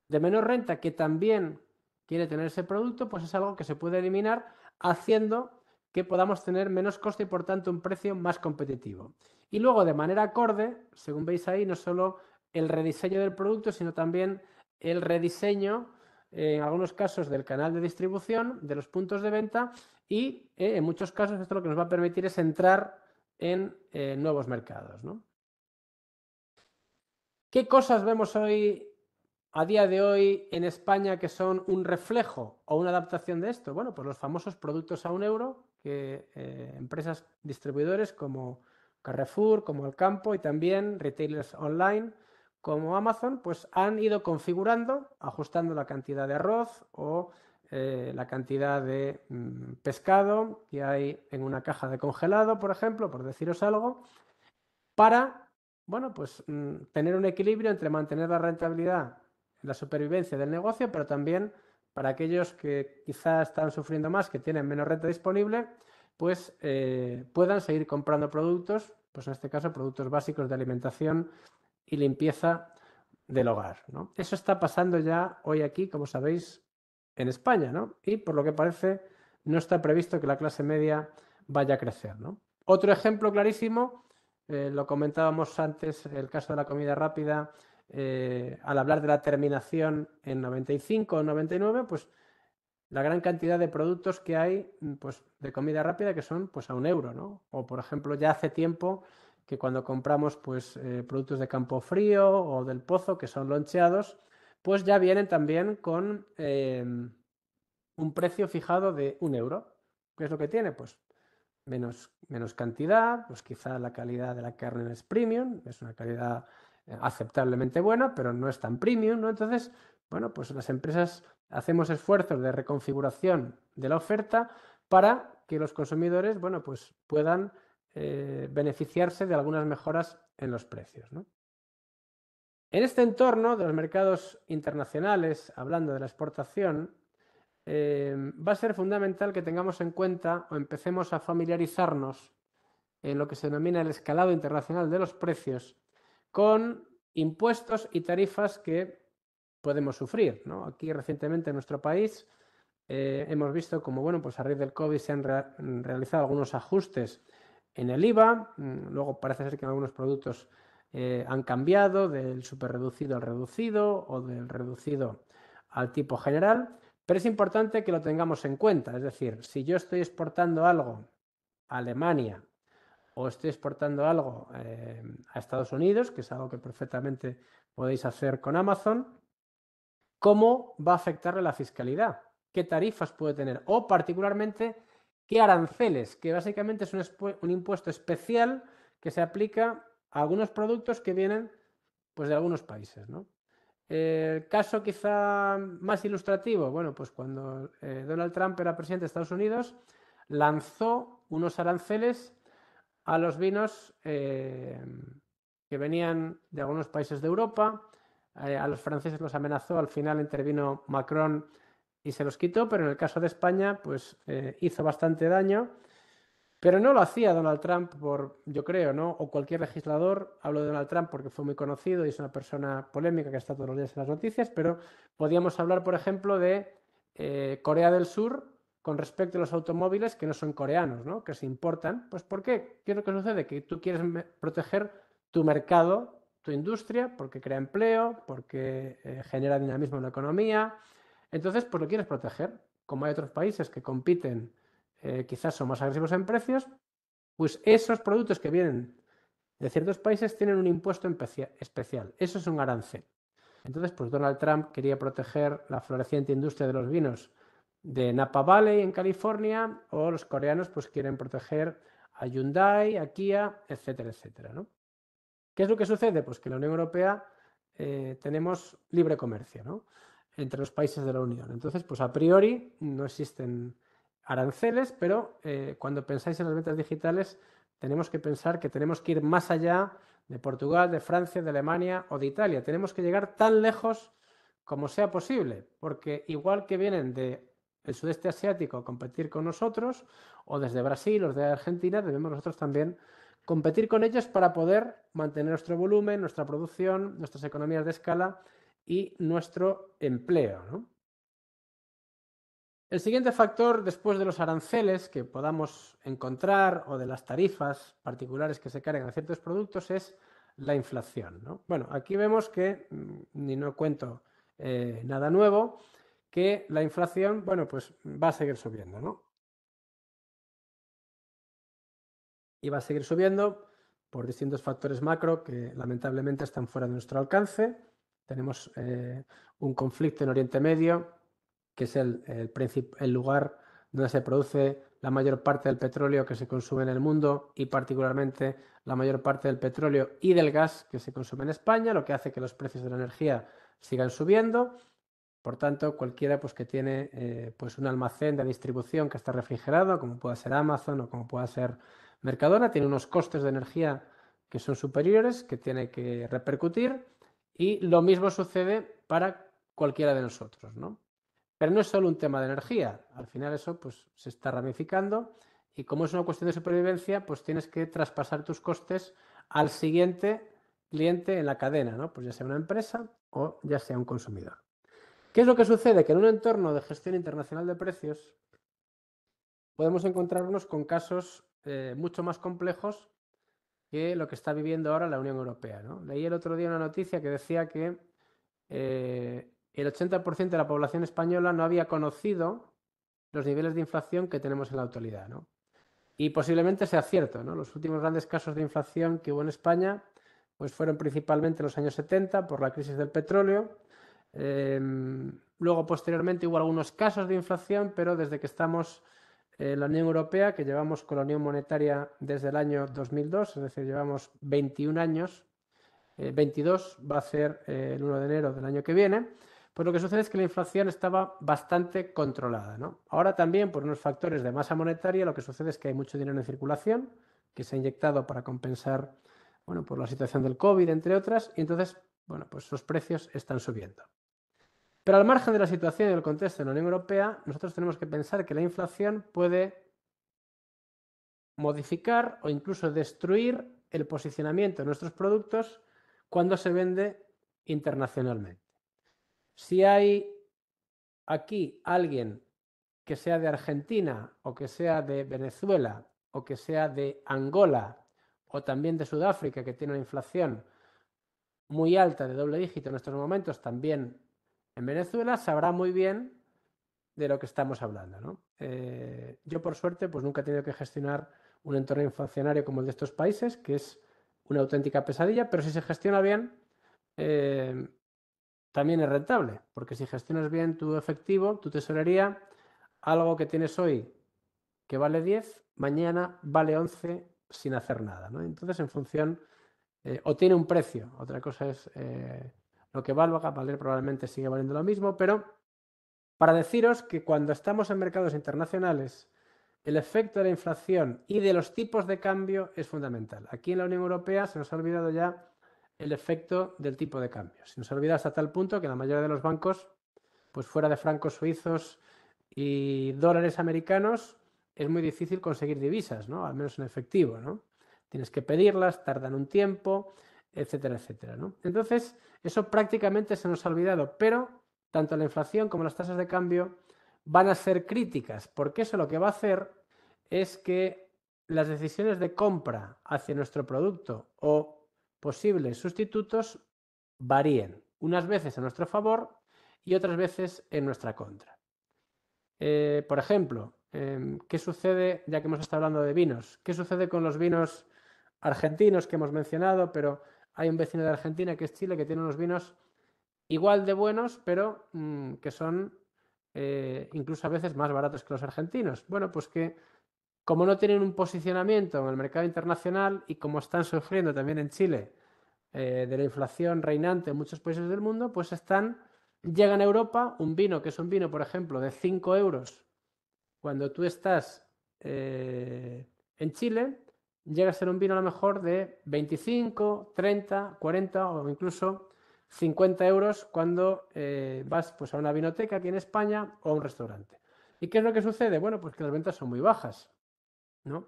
de menor renta que también quiere tener ese producto, pues es algo que se puede eliminar haciendo que podamos tener menos coste y por tanto un precio más competitivo. Y luego de manera acorde, según veis ahí, no solo el rediseño del producto, sino también el rediseño, eh, en algunos casos, del canal de distribución, de los puntos de venta y eh, en muchos casos esto lo que nos va a permitir es entrar en eh, nuevos mercados. ¿Qué cosas vemos hoy, a día de hoy, en España que son un reflejo o una adaptación de esto? Bueno, pues los famosos productos a un euro que empresas distribuidores como Carrefour, como El Campo y también retailers online como Amazon, pues han ido configurando, ajustando la cantidad de arroz o eh, la cantidad de mm, pescado que hay en una caja de congelado, por ejemplo, por deciros algo, para, bueno, pues mm, tener un equilibrio entre mantener la rentabilidad, la supervivencia del negocio, pero también para aquellos que quizás están sufriendo más, que tienen menos renta disponible, pues eh, puedan seguir comprando productos, pues en este caso productos básicos de alimentación y limpieza del hogar. Eso está pasando ya hoy aquí, como sabéis, en España, ¿no? Y por lo que parece, no está previsto que la clase media vaya a crecer, Otro ejemplo clarísimo, eh, lo comentábamos antes, el caso de la comida rápida, eh, al hablar de la terminación en 95 o 99, pues la gran cantidad de productos que hay pues, de comida rápida que son pues, a un euro, ¿no? O por ejemplo, ya hace tiempo que cuando compramos pues, eh, productos de campo frío o del pozo que son loncheados, pues ya vienen también con em, un precio fijado de un euro. ¿Qué es lo que tiene? Pues menos, menos cantidad, pues quizá la calidad de la carne es premium, es una calidad eh, aceptablemente buena, pero no es tan premium, Entonces, bueno, pues las empresas hacemos esfuerzos de reconfiguración de la oferta para que los consumidores, bueno, pues puedan eh, beneficiarse de algunas mejoras en los precios. En este entorno de los mercados internacionales, hablando de la exportación, eh, va a ser fundamental que tengamos en cuenta o empecemos a familiarizarnos en lo que se denomina el escalado internacional de los precios con impuestos y tarifas que podemos sufrir. Aquí recientemente en nuestro país eh, hemos visto como, bueno, pues a raíz del COVID se han realizado algunos ajustes en el IVA. Mm, luego parece ser que algunos productos eh, han cambiado del superreducido al reducido o del reducido al tipo general. Pero es importante que lo tengamos en cuenta. Es decir, si yo estoy exportando algo a Alemania o estoy exportando algo eh, a Estados Unidos, que es algo que perfectamente podéis hacer con Amazon, ¿cómo va a afectarle la fiscalidad? ¿Qué tarifas puede tener? O particularmente, ¿Qué aranceles? Que básicamente es un, impuesto especial que se aplica a algunos productos que vienen pues, de algunos países. El caso quizá más ilustrativo, bueno, pues cuando eh, Donald Trump era presidente de Estados Unidos, lanzó unos aranceles a los vinos eh, que venían de algunos países de Europa. Eh, a los franceses los amenazó, al final intervino Macron y se los quitó, pero en el caso de España, pues eh, hizo bastante daño. Pero no lo hacía Donald Trump por, yo creo, ¿no? O cualquier legislador, hablo de Donald Trump porque fue muy conocido y es una persona polémica que está todos los días en las noticias, pero podíamos hablar, por ejemplo, de eh, Corea del Sur con respecto a los automóviles que no son coreanos, ¿no? Que se importan. Pues ¿por qué? ¿Qué es lo que sucede? Que tú quieres proteger tu mercado, tu industria, porque crea empleo, porque eh, genera dinamismo en la economía, entonces, pues lo quieres proteger. Como hay otros países que compiten, eh, quizás son más agresivos en precios, pues esos productos que vienen de ciertos países tienen un impuesto especial. Eso es un arancel. Entonces, pues Donald Trump quería proteger la floreciente industria de los vinos de Napa Valley en California o los coreanos pues quieren proteger a Hyundai, a Kia, etcétera, etcétera. ¿no? ¿Qué es lo que sucede? Pues que en la Unión Europea eh, tenemos libre comercio. ¿no? entre los países de la Unión. Entonces, pues a priori no existen aranceles, pero eh, cuando pensáis en las ventas digitales, tenemos que pensar que tenemos que ir más allá de Portugal, de Francia, de Alemania o de Italia. Tenemos que llegar tan lejos como sea posible, porque igual que vienen del el sudeste asiático a competir con nosotros, o desde Brasil o de Argentina, debemos nosotros también competir con ellos para poder mantener nuestro volumen, nuestra producción, nuestras economías de escala y nuestro empleo. El siguiente factor, después de los aranceles que podamos encontrar o de las tarifas particulares que se cargan a ciertos productos, es la inflación. ¿no? Bueno, aquí vemos que, ni mm, no cuento eh, nada nuevo, que la inflación, bueno, pues va a seguir subiendo, ¿no? Y va a seguir subiendo por distintos factores macro que lamentablemente están fuera de nuestro alcance. Tenemos eh, un conflicto en Oriente Medio, que es el, el, lugar donde se produce la mayor parte del petróleo que se consume en el mundo y particularmente la mayor parte del petróleo y del gas que se consume en España, lo que hace que los precios de la energía sigan subiendo. Por tanto, cualquiera pues, que tiene eh, pues, un almacén de distribución que está refrigerado, como pueda ser Amazon o como pueda ser Mercadona, tiene unos costes de energía que son superiores, que tiene que repercutir y lo mismo sucede para cualquiera de nosotros, ¿no? Pero no es solo un tema de energía, al final eso pues, se está ramificando y como es una cuestión de supervivencia, pues tienes que traspasar tus costes al siguiente cliente en la cadena, ¿no? Pues ya sea una empresa o ya sea un consumidor. ¿Qué es lo que sucede? Que en un entorno de gestión internacional de precios podemos encontrarnos con casos eh, mucho más complejos que lo que está viviendo ahora la Unión Europea. Leí el otro día una noticia que decía que eh, el 80% de la población española no había conocido los niveles de inflación que tenemos en la actualidad. Y posiblemente sea cierto. Los últimos grandes casos de inflación que hubo en España pues fueron principalmente en los años 70 por la crisis del petróleo. Em, luego, posteriormente, hubo algunos casos de inflación, pero desde que estamos eh, la Unión Europea, que llevamos con la Unión Monetaria desde el año 2002, es decir, llevamos 21 años, 22 eh, va a ser eh, el 1 de enero del año que viene, pues lo que sucede es que la inflación estaba bastante controlada. Ahora también, por unos factores de masa monetaria, lo que sucede es que hay mucho dinero en circulación que se ha inyectado para compensar bueno, por la situación del COVID, entre otras, y entonces bueno, pues los precios están subiendo. Pero al margen de la situación y del contexto en la Unión Europea, nosotros tenemos que pensar que la inflación puede modificar o incluso destruir el posicionamiento de nuestros productos cuando se vende internacionalmente. Si hay aquí alguien que sea de Argentina o que sea de Venezuela o que sea de Angola o también de Sudáfrica, que tiene una inflación muy alta de doble dígito en estos momentos, también en Venezuela sabrá muy bien de lo que estamos hablando. Eh, yo, por suerte, pues nunca he tenido que gestionar un entorno inflacionario como el de estos países, que es una auténtica pesadilla, pero si se gestiona bien, eh, también es rentable, porque si gestionas bien tu efectivo, tu tesorería, algo que tienes hoy que vale 10, mañana vale 11 sin hacer nada. Entonces, en función, eh, o tiene un precio, otra cosa es lo que valga, valer probablemente sigue valiendo lo mismo, pero para deciros que cuando estamos en mercados internacionales, el efecto de la inflación y de los tipos de cambio es fundamental. Aquí en la Unión Europea se nos ha olvidado ya el efecto del tipo de cambio. Se nos ha olvidado hasta tal punto que la mayoría de los bancos, pues fuera de francos suizos y dólares americanos, es muy difícil conseguir divisas, ¿no? Al menos en efectivo, ¿no? Tienes que pedirlas, tardan un tiempo, etcétera, etcétera. ¿no? Entonces, eso prácticamente se nos ha olvidado, pero tanto la inflación como las tasas de cambio van a ser críticas, porque eso lo que va a hacer es que las decisiones de compra hacia nuestro producto o posibles sustitutos varíen, unas veces a nuestro favor y otras veces en nuestra contra. Eh, por ejemplo, em, ¿qué sucede, ya que hemos estado hablando de vinos, qué sucede con los vinos argentinos que hemos mencionado, pero hay un vecino de Argentina que es Chile que tiene unos vinos igual de buenos, pero mm, que son eh, incluso a veces más baratos que los argentinos. Bueno, pues que como no tienen un posicionamiento en el mercado internacional y como están sufriendo también en Chile eh, de la inflación reinante en muchos países del mundo, pues están, llegan a Europa un vino que es un vino, por ejemplo, de 5 euros cuando tú estás eh, en Chile llega a ser un vino a lo mejor de 25, 30, 40 o incluso 50 euros cuando eh, vas pues, a una vinoteca aquí en España o a un restaurante. ¿Y qué es lo que sucede? Bueno, pues que las ventas son muy bajas, ¿no?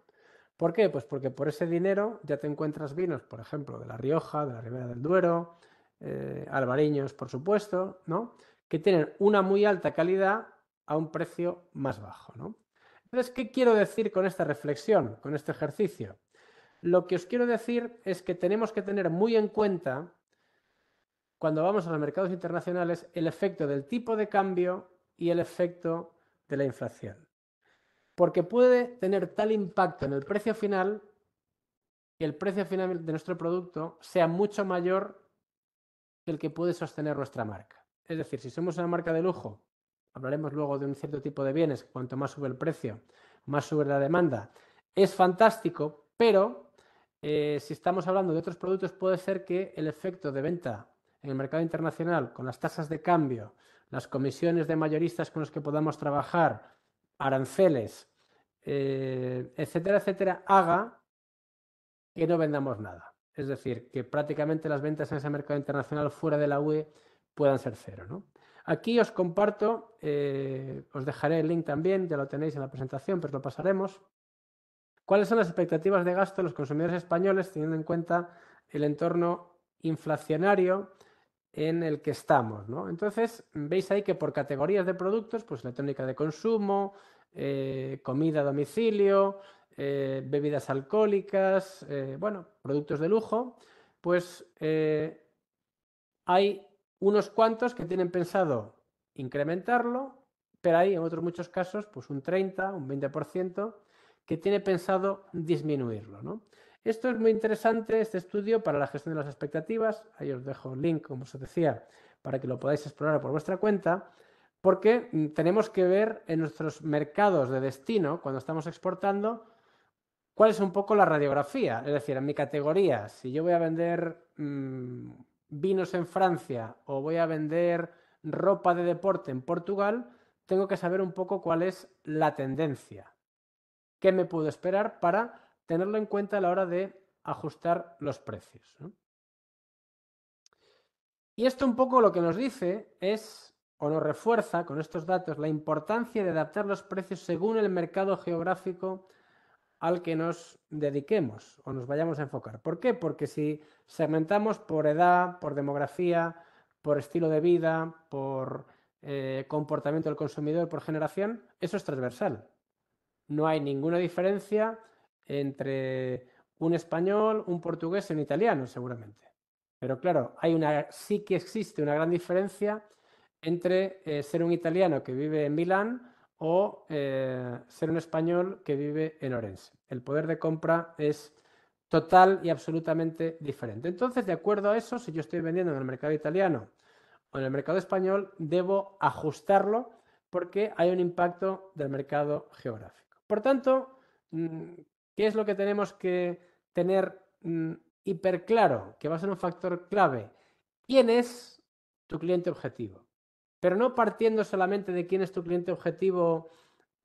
¿Por qué? Pues porque por ese dinero ya te encuentras vinos, por ejemplo, de La Rioja, de la Ribera del Duero, eh, albariños, por supuesto, ¿no? Que tienen una muy alta calidad a un precio más bajo, Entonces, ¿qué quiero decir con esta reflexión, con este ejercicio? Lo que os quiero decir es que tenemos que tener muy en cuenta, cuando vamos a los mercados internacionales, el efecto del tipo de cambio y el efecto de la inflación. Porque puede tener tal impacto en el precio final que el precio final de nuestro producto sea mucho mayor que el que puede sostener nuestra marca. Es decir, si somos una marca de lujo, hablaremos luego de un cierto tipo de bienes, cuanto más sube el precio, más sube la demanda. Es fantástico, pero eh, si estamos hablando de otros productos, puede ser que el efecto de venta en el mercado internacional con las tasas de cambio, las comisiones de mayoristas con los que podamos trabajar, aranceles, eh, etcétera, etcétera, haga que no vendamos nada. Es decir, que prácticamente las ventas en ese mercado internacional fuera de la UE puedan ser cero. Aquí os comparto, eh, os dejaré el link también, ya lo tenéis en la presentación, pero pues lo pasaremos. ¿Cuáles son las expectativas de gasto de los consumidores españoles teniendo en cuenta el entorno inflacionario en el que estamos? Entonces, veis ahí que por categorías de productos, pues electrónica de consumo, eh, comida a domicilio, eh, bebidas alcohólicas, eh, bueno, productos de lujo, pues hay unos cuantos que tienen pensado incrementarlo, pero hay en otros muchos casos pues un 30, un 20% que tiene pensado disminuirlo. ¿no? Esto es muy interesante, este estudio, para la gestión de las expectativas. Ahí os dejo el link, como os decía, para que lo podáis explorar por vuestra cuenta, porque mm, tenemos que ver en nuestros mercados de destino, cuando estamos exportando, cuál es un poco la radiografía. Es decir, en mi categoría, si yo voy a vender mm, vinos en Francia o voy a vender ropa de deporte en Portugal, tengo que saber un poco cuál es la tendencia qué me puedo esperar para tenerlo en cuenta a la hora de ajustar los precios. Y esto un poco lo que nos dice es, o nos refuerza con estos datos, la importancia de adaptar los precios según el mercado geográfico al que nos dediquemos o nos vayamos a enfocar. ¿Por qué? Porque si segmentamos por edad, por demografía, por estilo de vida, por eh, comportamiento del consumidor, por generación, eso es transversal no hay ninguna diferencia entre un español, un portugués y un italiano, seguramente. Pero claro, hay una, sí que existe una gran diferencia entre eh, ser un italiano que vive en Milán o eh, ser un español que vive en Orense. El poder de compra es total y absolutamente diferente. Entonces, de acuerdo a eso, si yo estoy vendiendo en el mercado italiano o en el mercado español, debo ajustarlo porque hay un impacto del mercado geográfico. Por tanto, mm, ¿qué es lo que tenemos que tener mm, hiper claro? Que va a ser un factor clave. ¿Quién es tu cliente objetivo? Pero no partiendo solamente de quién es tu cliente objetivo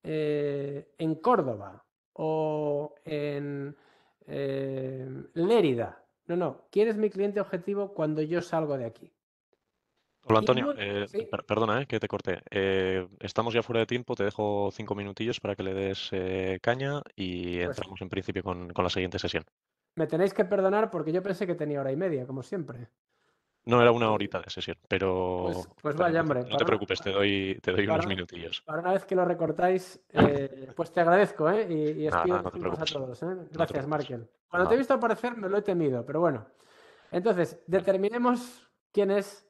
eh, en Córdoba o en eh, Lérida. No, no. ¿Quién es mi cliente objetivo cuando yo salgo de aquí? Hola Antonio, eh, perdona eh, que te corté. Eh, estamos ya fuera de tiempo, te dejo cinco minutillos para que le des caña y pues entramos en principio con, la siguiente sesión. Me tenéis que perdonar porque yo pensé que tenía hora y media, como siempre. No, era una horita de sesión, pero... Pues, pues vaya, hombre. No, te preocupes, te doy, unos minutillos. Para una vez que lo recortáis, pues te agradezco ¿eh? y, os a todos. Gracias, Markel. Cuando te he visto aparecer me lo he temido, pero bueno. Entonces, determinemos quién es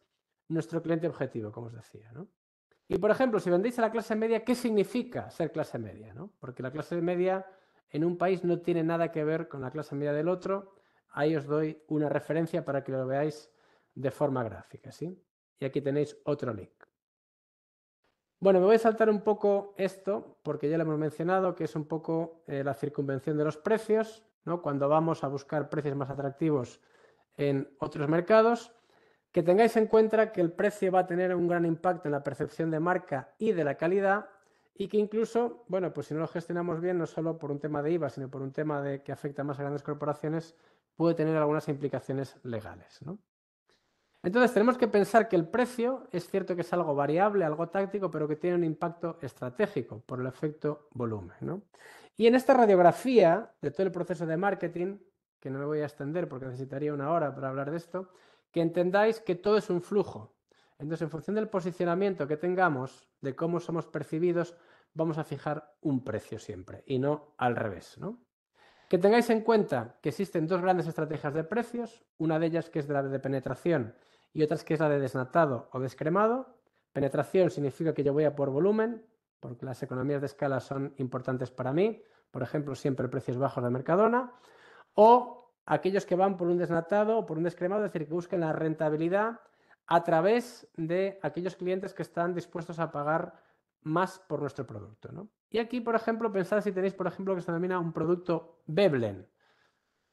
nuestro cliente objetivo, como os decía. Y por ejemplo, si vendéis a la clase media, ¿qué significa ser clase media? ¿no? Porque la clase media en un país no tiene nada que ver con la clase media del otro. Ahí os doy una referencia para que lo veáis de forma gráfica. ¿sí? Y aquí tenéis otro link. Bueno, me voy a saltar un poco esto, porque ya lo hemos mencionado, que es un poco eh, la circunvención de los precios. ¿no? Cuando vamos a buscar precios más atractivos en otros mercados, que tengáis en cuenta que el precio va a tener un gran impacto en la percepción de marca y de la calidad y que incluso, bueno, pues si no lo gestionamos bien, no solo por un tema de IVA, sino por un tema de que afecta más a grandes corporaciones, puede tener algunas implicaciones legales. Entonces tenemos que pensar que el precio es cierto que es algo variable, algo táctico, pero que tiene un impacto estratégico por el efecto volumen. Y en esta radiografía de todo el proceso de marketing, que no me voy a extender porque necesitaría una hora para hablar de esto, que entendáis que todo es un flujo. Entonces, en función del posicionamiento que tengamos, de cómo somos percibidos, vamos a fijar un precio siempre y no al revés. ¿no? Que tengáis en cuenta que existen dos grandes estrategias de precios, una de ellas que es la de penetración y otra que es la de desnatado o descremado. Penetración significa que yo voy a por volumen, porque las economías de escala son importantes para mí, por ejemplo, siempre precios bajos de Mercadona, o aquellos que van por un desnatado o por un descremado, es decir, que busquen la rentabilidad a través de aquellos clientes que están dispuestos a pagar más por nuestro producto. Y aquí, por ejemplo, pensad si tenéis, por ejemplo, que se denomina un producto Beblen.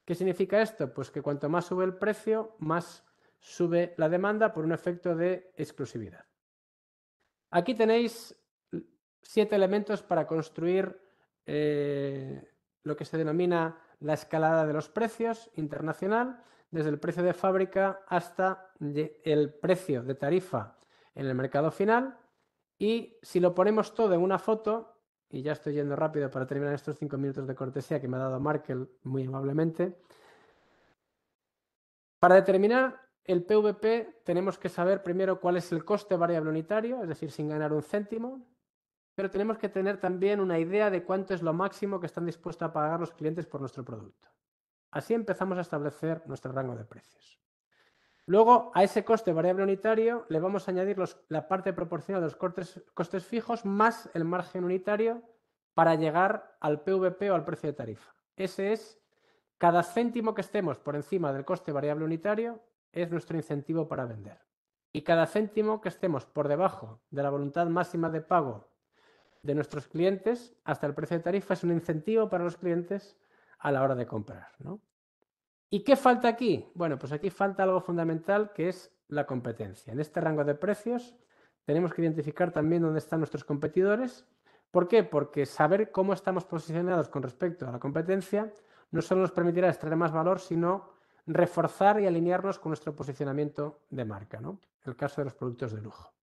¿Qué significa esto? Pues que cuanto más sube el precio, más sube la demanda por un efecto de exclusividad. Aquí tenéis siete elementos para construir eh, lo que se denomina la escalada de los precios internacional desde el precio de fábrica hasta el precio de tarifa en el mercado final. Y si lo ponemos todo en una foto, y ya estoy yendo rápido para terminar estos cinco minutos de cortesía que me ha dado Markel muy amablemente, para determinar el PVP tenemos que saber primero cuál es el coste variable unitario, es decir, sin ganar un céntimo, pero tenemos que tener también una idea de cuánto es lo máximo que están dispuestos a pagar los clientes por nuestro producto. Así empezamos a establecer nuestro rango de precios. Luego, a ese coste variable unitario le vamos a añadir la parte proporcional de los costes fijos más el margen unitario para llegar al PVP o al precio de tarifa. Ese es, cada céntimo que estemos por encima del coste variable unitario es nuestro incentivo para vender. Y cada céntimo que estemos por debajo de la voluntad máxima de pago de nuestros clientes hasta el precio de tarifa es un incentivo para los clientes a la hora de comprar. ¿Y qué falta aquí? Bueno, pues aquí falta algo fundamental que es la competencia. En este rango de precios tenemos que identificar también dónde están nuestros competidores. ¿Por qué? Porque saber cómo estamos posicionados con respecto a la competencia no solo nos permitirá extraer más valor, sino reforzar y alinearnos con nuestro posicionamiento de marca, ¿no? El caso de los productos de lujo.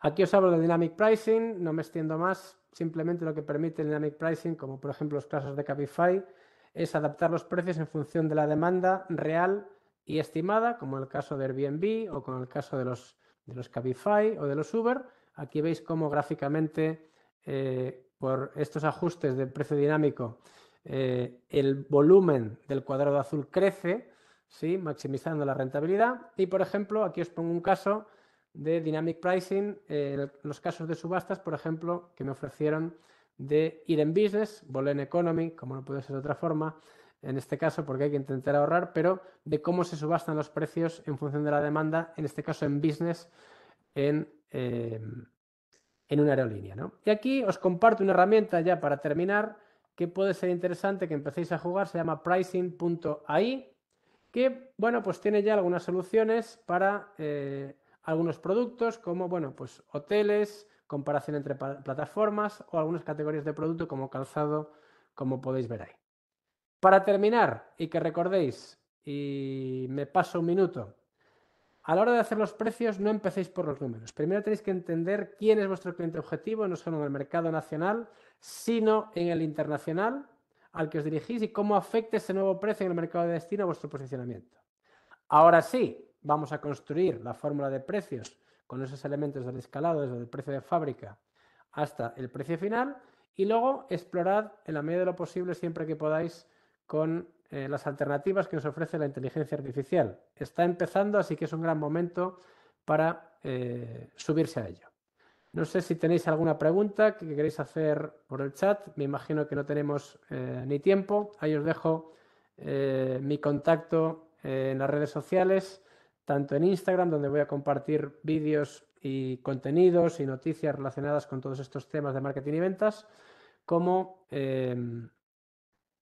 Aquí os hablo de Dynamic Pricing, no me extiendo más, simplemente lo que permite el Dynamic Pricing, como por ejemplo los casos de Capify, es adaptar los precios en función de la demanda real y estimada, como en el caso de Airbnb o con el caso de los, de los Cabify o de los Uber. Aquí veis cómo gráficamente eh, por estos ajustes de precio dinámico eh, el volumen del cuadrado azul crece, ¿sí? maximizando la rentabilidad. Y por ejemplo, aquí os pongo un caso de dynamic pricing, los casos de subastas, por ejemplo, que me ofrecieron de ir en business, en Economy, como no puede ser de otra forma, en este caso porque hay que intentar ahorrar, pero de cómo se subastan los precios en función de la demanda, en este caso en business, en, em, en una aerolínea. Y aquí os comparto una herramienta ya para terminar que puede ser interesante que empecéis a jugar, se llama pricing.ai, que bueno, pues tiene ya algunas soluciones para... Eh, algunos productos como, bueno, pues hoteles, comparación entre plataformas o algunas categorías de producto como calzado, como podéis ver ahí. Para terminar, y que recordéis, y me paso un minuto, a la hora de hacer los precios no empecéis por los números. Primero tenéis que entender quién es vuestro cliente objetivo, no solo en el mercado nacional, sino en el internacional al que os dirigís y cómo afecta ese nuevo precio en el mercado de destino a vuestro posicionamiento. Ahora sí, vamos a construir la fórmula de precios con esos elementos del escalado desde el precio de fábrica hasta el precio final y luego explorad en la medida de lo posible siempre que podáis con eh, las alternativas que nos ofrece la inteligencia artificial. Está empezando, así que es un gran momento para eh, subirse a ello. No sé si tenéis alguna pregunta que queréis hacer por el chat. Me imagino que no tenemos eh, ni tiempo. Ahí os dejo mi contacto en las redes sociales tanto en Instagram, donde voy a compartir vídeos y contenidos y noticias relacionadas con todos estos temas de marketing y ventas, como em,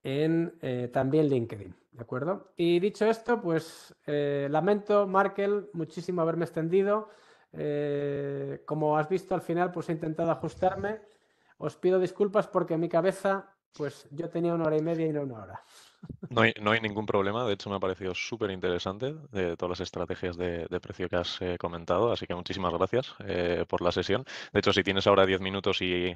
en eh, también LinkedIn, ¿de acuerdo? Y dicho esto, pues eh, lamento, Markel, muchísimo haberme extendido. Eh, como has visto al final, pues he intentado ajustarme. Os pido disculpas porque en mi cabeza, pues yo tenía una hora y media y no una hora. No hay, ningún problema, de hecho me ha parecido súper interesante de eh, todas las estrategias de, precio que has eh, comentado, así que muchísimas gracias eh, por la sesión. De hecho, si tienes ahora 10 minutos y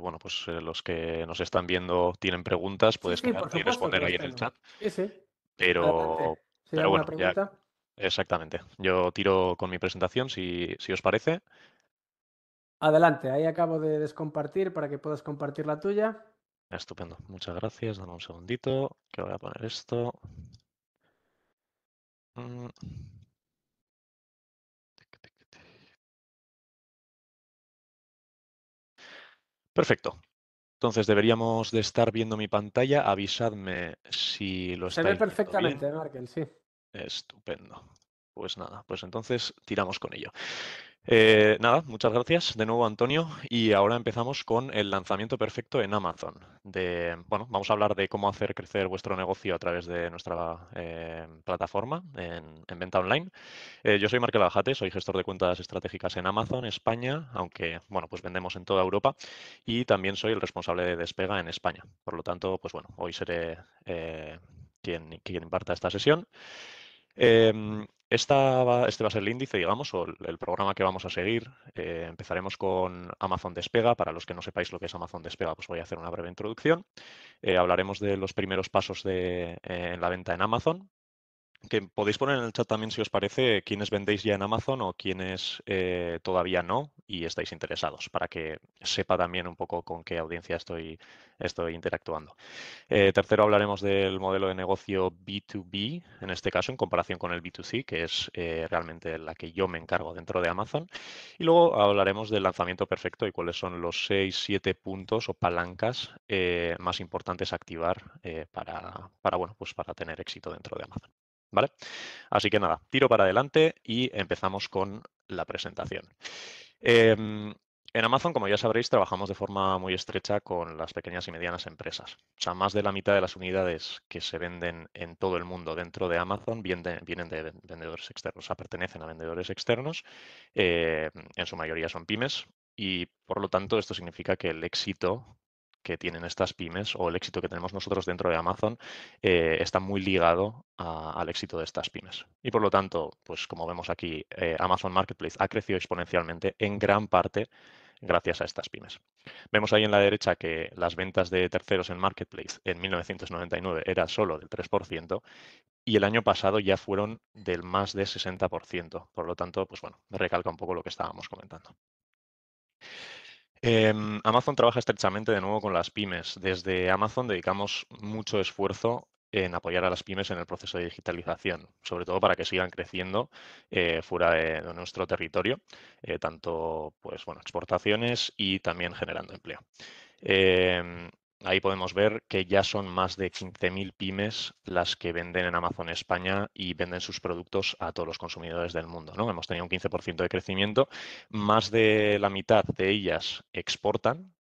bueno, pues los que nos están viendo tienen preguntas, puedes quedar y responder ahí en el chat. Sí, pero, pero bueno, ya, exactamente. Yo tiro con mi presentación si, si os parece. Adelante, ahí acabo de descompartir para que puedas compartir la tuya. Estupendo, muchas gracias. Dame un segundito que voy a poner esto. Mm. Perfecto. Entonces deberíamos de estar viendo mi pantalla. Avisadme si lo estáis Se ve perfectamente, Markel, sí. Estupendo. Pues nada, pues entonces tiramos con ello. Eh, nada, muchas gracias de nuevo Antonio y ahora empezamos con el lanzamiento perfecto en Amazon. bueno, vamos a hablar de cómo hacer crecer vuestro negocio a través de nuestra eh, plataforma en, venta online. Eh, yo soy Markel Bajate, soy gestor de cuentas estratégicas en Amazon España, aunque bueno, pues vendemos en toda Europa y también soy el responsable de Despega en España. Por lo tanto, pues bueno, hoy seré quien, imparta esta sesión. Em, este va a ser el índice, digamos, o el, programa que vamos a seguir. Eh, empezaremos con Amazon Despega. Para los que no sepáis lo que es Amazon Despega, pues voy a hacer una breve introducción. Eh, hablaremos de los primeros pasos de, eh, en la venta en Amazon, que podéis poner en el chat también, si os parece, quiénes vendéis ya en Amazon o quiénes eh, todavía no y estáis interesados, para que sepa también un poco con qué audiencia estoy, estoy interactuando. Eh, tercero, hablaremos del modelo de negocio B2B, en este caso, en comparación con el B2C, que es eh, realmente la que yo me encargo dentro de Amazon. Y luego hablaremos del lanzamiento perfecto y cuáles son los 6, 7 puntos o palancas más importantes a activar para, bueno, pues para tener éxito dentro de Amazon. ¿vale? Así que nada, tiro para adelante y empezamos con la presentación. Em, en Amazon, como ya sabréis, trabajamos de forma muy estrecha con las pequeñas y medianas empresas. O sea, más de la mitad de las unidades que se venden en todo el mundo dentro de Amazon vienen de, vendedores externos, o sea, pertenecen a vendedores externos. Eh, en su mayoría son pymes y, por lo tanto, esto significa que el éxito que tienen estas pymes o el éxito que tenemos nosotros dentro de Amazon eh, está muy ligado al éxito de estas pymes. Y por lo tanto, pues como vemos aquí, eh, Amazon Marketplace ha crecido exponencialmente en gran parte gracias a estas pymes. Vemos ahí en la derecha que las ventas de terceros en Marketplace en 1999 era solo del 3% y el año pasado ya fueron del más de 60%. Por lo tanto, pues bueno, recalca un poco lo que estábamos comentando. Em, Amazon trabaja estrechamente de nuevo con las pymes. Desde Amazon dedicamos mucho esfuerzo en apoyar a las pymes en el proceso de digitalización, sobre todo para que sigan creciendo eh, fuera de, nuestro territorio, eh, tanto pues, bueno, exportaciones y también generando empleo. Em, ahí podemos ver que ya son más de 15.000 pymes las que venden en Amazon España y venden sus productos a todos los consumidores del mundo. ¿no? Hemos tenido un 15% de crecimiento, más de la mitad de ellas exportan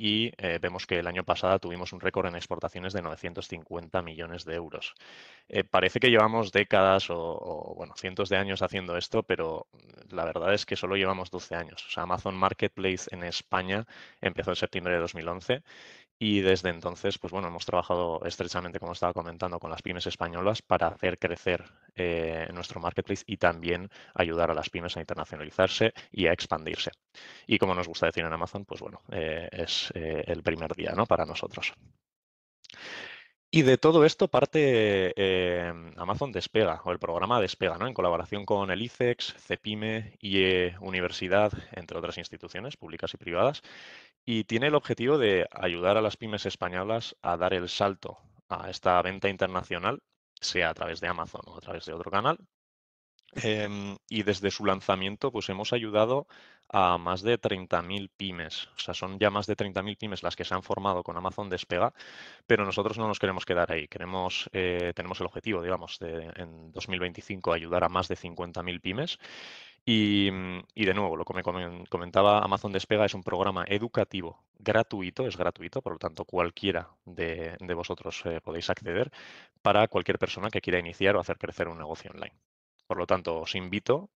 y eh, vemos que el año pasado tuvimos un récord en exportaciones de 950 millones de euros. Eh, parece que llevamos décadas o, bueno, cientos de años haciendo esto, pero la verdad es que solo llevamos 12 años. Amazon Marketplace en España empezó en septiembre de 2011 y desde entonces, pues bueno, hemos trabajado estrechamente, como estaba comentando, con las pymes españolas para hacer crecer eh, nuestro marketplace y también ayudar a las pymes a internacionalizarse y a expandirse. Y como nos gusta decir en Amazon, pues bueno, eh, es eh, el primer día ¿no? para nosotros. Y de todo esto parte Amazon Despega, o el programa Despega, ¿no? en colaboración con el ICEX, CEPIME, y Universidad, entre otras instituciones públicas y privadas y tiene el objetivo de ayudar a las pymes españolas a dar el salto a esta venta internacional, sea a través de Amazon o a través de otro canal. Em, y desde su lanzamiento, pues hemos ayudado a más de 30.000 pymes. O sea, son ya más de 30.000 pymes las que se han formado con Amazon Despega, pero nosotros no nos queremos quedar ahí. Queremos, eh, tenemos el objetivo, digamos, de en 2025 ayudar a más de 50.000 pymes Mm, y, de nuevo, lo que me comentaba Amazon Despega es un programa educativo gratuito, es gratuito, por lo tanto cualquiera de, vosotros eh, podéis acceder para cualquier persona que quiera iniciar o hacer crecer un negocio online. Por lo tanto, os invito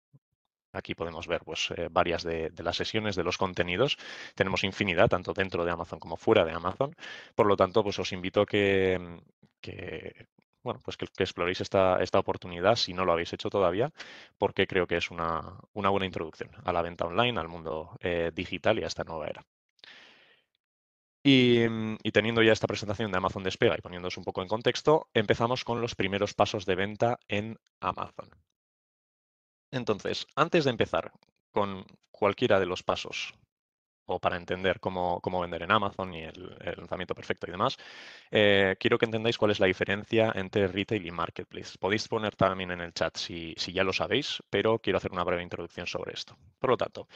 Aquí podemos ver pues, eh, varias de, las sesiones, de los contenidos. Tenemos infinidad, tanto dentro de Amazon como fuera de Amazon. Por lo tanto, pues, os invito a que mm, bueno, pues que, exploréis esta, oportunidad si no lo habéis hecho todavía, porque creo que es una, buena introducción a la venta online, al mundo eh, digital y a esta nueva era. Mm, y, teniendo ya esta presentación de Amazon Despega y poniéndonos un poco en contexto, empezamos con los primeros pasos de venta en Amazon. Entonces, antes de empezar con cualquiera de los pasos o para entender cómo, vender en Amazon y el, lanzamiento perfecto y demás, eh, quiero que entendáis cuál es la diferencia entre retail y marketplace. Podéis poner también en el chat si, ya lo sabéis, pero quiero hacer una breve introducción sobre esto. Por lo tanto,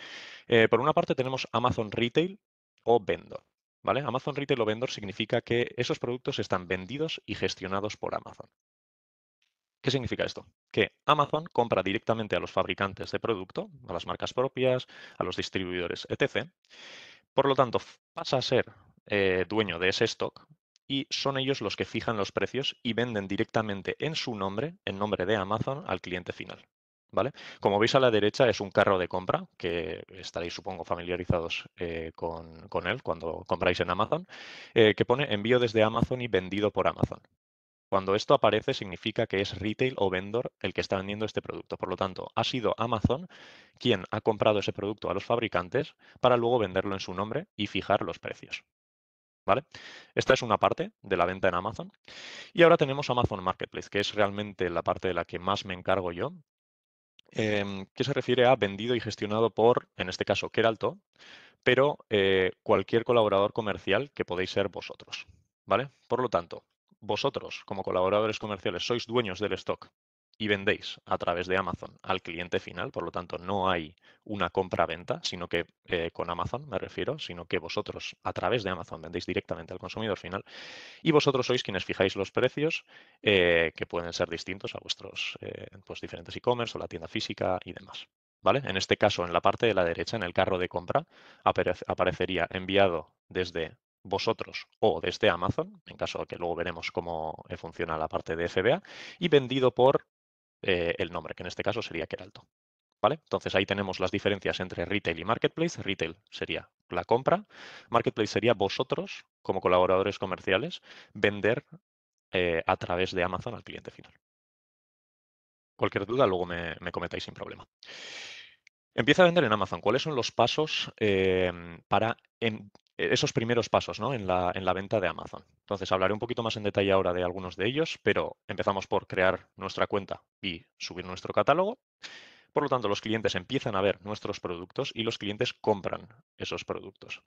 eh, por una parte tenemos Amazon Retail o Vendor. ¿Vale? Amazon Retail o Vendor significa que esos productos están vendidos y gestionados por Amazon. ¿Qué significa esto? Que Amazon compra directamente a los fabricantes de producto, a las marcas propias, a los distribuidores, etc. Por lo tanto, pasa a ser eh, dueño de ese stock y son ellos los que fijan los precios y venden directamente en su nombre, en nombre de Amazon, al cliente final. ¿Vale? Como veis a la derecha es un carro de compra, que estaréis supongo familiarizados eh, con, él cuando compráis en Amazon, eh, que pone envío desde Amazon y vendido por Amazon. Cuando esto aparece significa que es retail o vendor el que está vendiendo este producto. Por lo tanto, ha sido Amazon quien ha comprado ese producto a los fabricantes para luego venderlo en su nombre y fijar los precios. ¿Vale? Esta es una parte de la venta en Amazon. Y ahora tenemos Amazon Marketplace, que es realmente la parte de la que más me encargo yo, em, que se refiere a vendido y gestionado por, en este caso, Keralto, pero eh, cualquier colaborador comercial que podéis ser vosotros. ¿Vale? Por lo tanto, vosotros, como colaboradores comerciales, sois dueños del stock y vendéis a través de Amazon al cliente final, por lo tanto no hay una compra-venta, sino que eh, con Amazon me refiero, sino que vosotros a través de Amazon vendéis directamente al consumidor final y vosotros sois quienes fijáis los precios eh, que pueden ser distintos a vuestros eh, pues, diferentes e-commerce o la tienda física y demás. ¿Vale? En este caso, en la parte de la derecha, en el carro de compra, aparecería enviado desde vosotros o desde Amazon, en caso de que luego veremos cómo eh, funciona la parte de FBA, y vendido por eh, el nombre, que en este caso sería Keralto. ¿Vale? Entonces ahí tenemos las diferencias entre retail y marketplace. Retail sería la compra, marketplace sería vosotros como colaboradores comerciales vender eh, a través de Amazon al cliente final. Cualquier duda luego me, cometáis sin problema. Empieza a vender en Amazon. ¿Cuáles son los pasos para en e, esos primeros pasos ¿no? en, la, venta de Amazon. Entonces hablaré un poquito más en detalle ahora de algunos de ellos, pero empezamos por crear nuestra cuenta y subir nuestro catálogo. Por lo tanto, los clientes empiezan a ver nuestros productos y los clientes compran esos productos.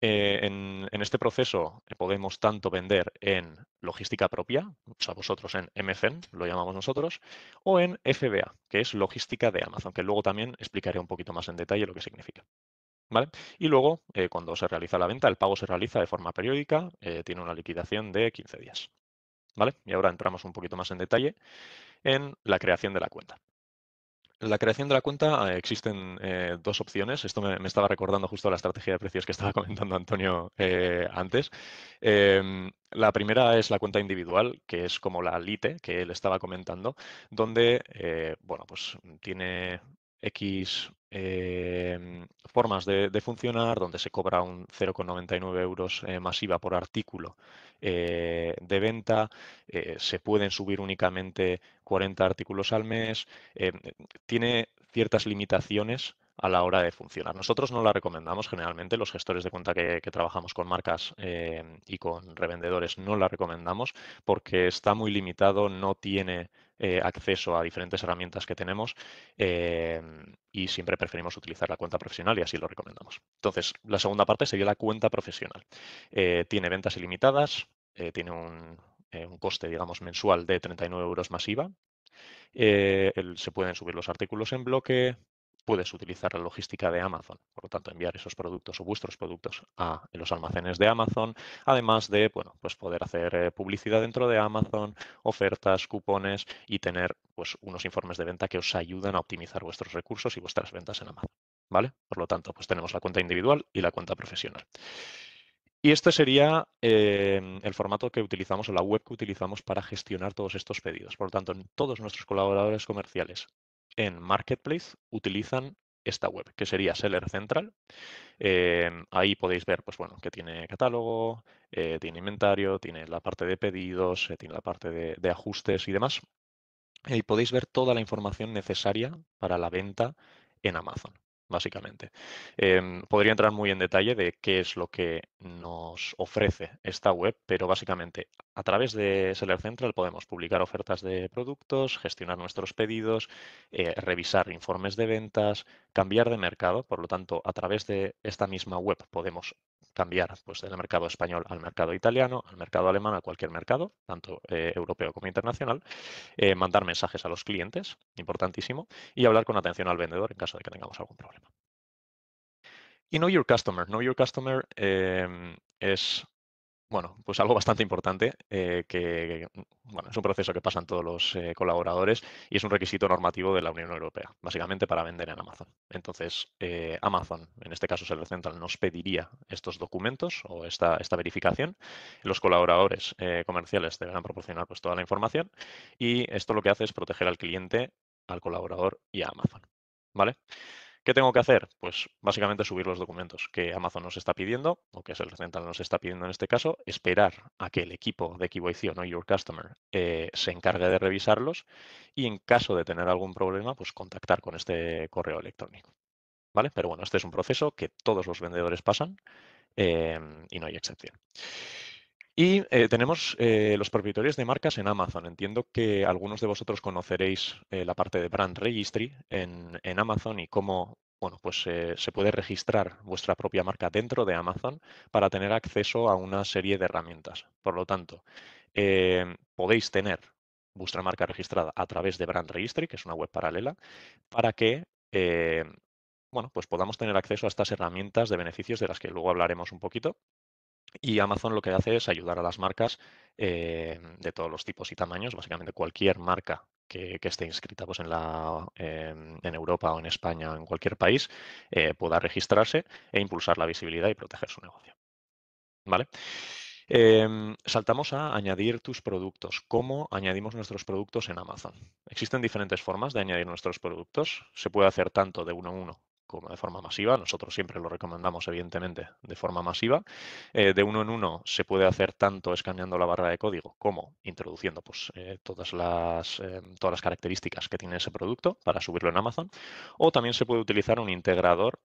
Eh, en, en, este proceso eh, podemos tanto vender en logística propia, o sea, vosotros en MFN, lo llamamos nosotros, o en FBA, que es logística de Amazon, que luego también explicaré un poquito más en detalle lo que significa. Y luego, eh, cuando se realiza la venta, el pago se realiza de forma periódica, eh, tiene una liquidación de 15 días. ¿Vale? Y ahora entramos un poquito más en detalle en la creación de la cuenta. La creación de la cuenta eh, existen dos opciones. Esto me, estaba recordando justo la estrategia de precios que estaba comentando Antonio antes. Em, la primera es la cuenta individual, que es como la LITE que él estaba comentando, donde bueno, pues tiene X em, formas de, funcionar, donde se cobra un 0,99 euros eh, masiva por artículo eh, de venta, eh, se pueden subir únicamente 40 artículos al mes, em, tiene ciertas limitaciones a la hora de funcionar. Nosotros no la recomendamos generalmente, los gestores de cuenta que trabajamos con marcas em, y con revendedores no la recomendamos porque está muy limitado, no tiene eh, acceso a diferentes herramientas que tenemos eh, y siempre preferimos utilizar la cuenta profesional y así lo recomendamos. Entonces, la segunda parte sería la cuenta profesional. Eh, tiene ventas ilimitadas, tiene un, coste, digamos, mensual de 39 euros masiva. se pueden subir los artículos en bloque, puedes utilizar la logística de Amazon. Por lo tanto, enviar esos productos o vuestros productos a los almacenes de Amazon, además de bueno, pues poder hacer eh, publicidad dentro de Amazon, ofertas, cupones y tener pues, unos informes de venta que os ayudan a optimizar vuestros recursos y vuestras ventas en Amazon. ¿Vale? Por lo tanto, pues tenemos la cuenta individual y la cuenta profesional. Y este sería em, el formato que utilizamos o la web que utilizamos para gestionar todos estos pedidos. Por lo tanto, todos nuestros colaboradores comerciales en Marketplace utilizan esta web, que sería Seller Central. Em, ahí podéis ver, pues bueno, que tiene catálogo, eh, tiene inventario, tiene la parte de pedidos, eh, tiene la parte de, de, ajustes y demás. Y podéis ver toda la información necesaria para la venta en Amazon, básicamente. Em, podría entrar muy en detalle de qué es lo que nos ofrece esta web, pero básicamente a través de Seller Central podemos publicar ofertas de productos, gestionar nuestros pedidos, eh, revisar informes de ventas, cambiar de mercado. Por lo tanto, a través de esta misma web podemos cambiar pues, del mercado español al mercado italiano, al mercado alemán, a cualquier mercado, tanto eh, europeo como internacional, eh, mandar mensajes a los clientes, importantísimo, y hablar con atención al vendedor en caso de que tengamos algún problema. Y Know Your Customer. Know Your Customer em, es bueno, pues algo bastante importante, eh, que bueno, es un proceso que pasan todos los eh, colaboradores y es un requisito normativo de la Unión Europea, básicamente para vender en Amazon. Entonces, eh, Amazon, en este caso Seller Central, nos pediría estos documentos o esta, esta verificación. Los colaboradores comerciales deberán proporcionar pues, toda la información y esto lo que hace es proteger al cliente, al colaborador y a Amazon. ¿Vale? ¿Qué tengo que hacer? Pues básicamente subir los documentos que Amazon nos está pidiendo o que es el Central nos está pidiendo en este caso, esperar a que el equipo de KYC o Your Customer eh, se encargue de revisarlos y en caso de tener algún problema, pues contactar con este correo electrónico. ¿Vale? Pero bueno, este es un proceso que todos los vendedores pasan eh, y no hay excepción. Y eh, tenemos eh, los propietarios de marcas en Amazon. Entiendo que algunos de vosotros conoceréis eh, la parte de Brand Registry en, en Amazon y cómo bueno, pues, se puede registrar vuestra propia marca dentro de Amazon para tener acceso a una serie de herramientas. Por lo tanto, podéis tener vuestra marca registrada a través de Brand Registry, que es una web paralela, para que bueno, pues podamos tener acceso a estas herramientas de beneficios de las que luego hablaremos un poquito y Amazon lo que hace es ayudar a las marcas eh, de todos los tipos y tamaños, básicamente cualquier marca que, esté inscrita pues, en, en Europa o en España o en cualquier país, eh, pueda registrarse e impulsar la visibilidad y proteger su negocio. ¿Vale? Em, saltamos a añadir tus productos. ¿Cómo añadimos nuestros productos en Amazon? Existen diferentes formas de añadir nuestros productos. Se puede hacer tanto de uno a uno de forma masiva. Nosotros siempre lo recomendamos, evidentemente, de forma masiva. Eh, de uno en uno se puede hacer tanto escaneando la barra de código como introduciendo pues, eh, todas, las, eh, todas las características que tiene ese producto para subirlo en Amazon. O también se puede utilizar un integrador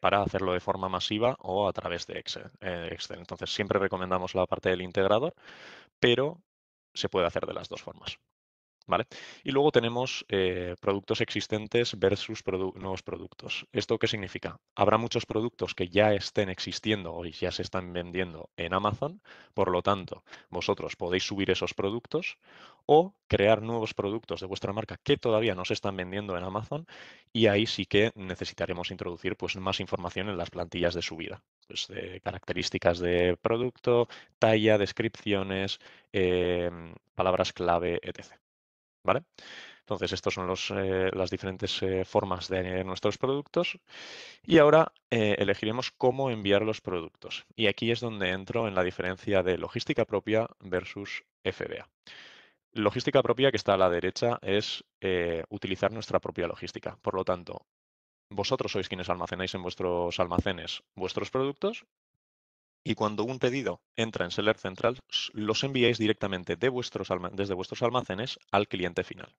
para hacerlo de forma masiva o a través de Excel, Entonces, siempre recomendamos la parte del integrador, pero se puede hacer de las dos formas. Y luego tenemos eh, productos existentes versus nuevos productos. ¿Esto qué significa? Habrá muchos productos que ya estén existiendo o ya se están vendiendo en Amazon, por lo tanto, vosotros podéis subir esos productos o crear nuevos productos de vuestra marca que todavía no se están vendiendo en Amazon y ahí sí que necesitaremos introducir pues, más información en las plantillas de subida. Pues, características de producto, talla, descripciones, eh, palabras clave, etc. Entonces, estas son eh, las diferentes eh, formas de añadir nuestros productos. Y ahora eh, elegiremos cómo enviar los productos. Y aquí es donde entro en la diferencia de logística propia versus FBA. Logística propia, que está a la derecha, es utilizar nuestra propia logística. Por lo tanto, vosotros sois quienes almacenáis en vuestros almacenes vuestros productos y cuando un pedido entra en Seller Central, los enviáis directamente desde vuestros almacenes al cliente final.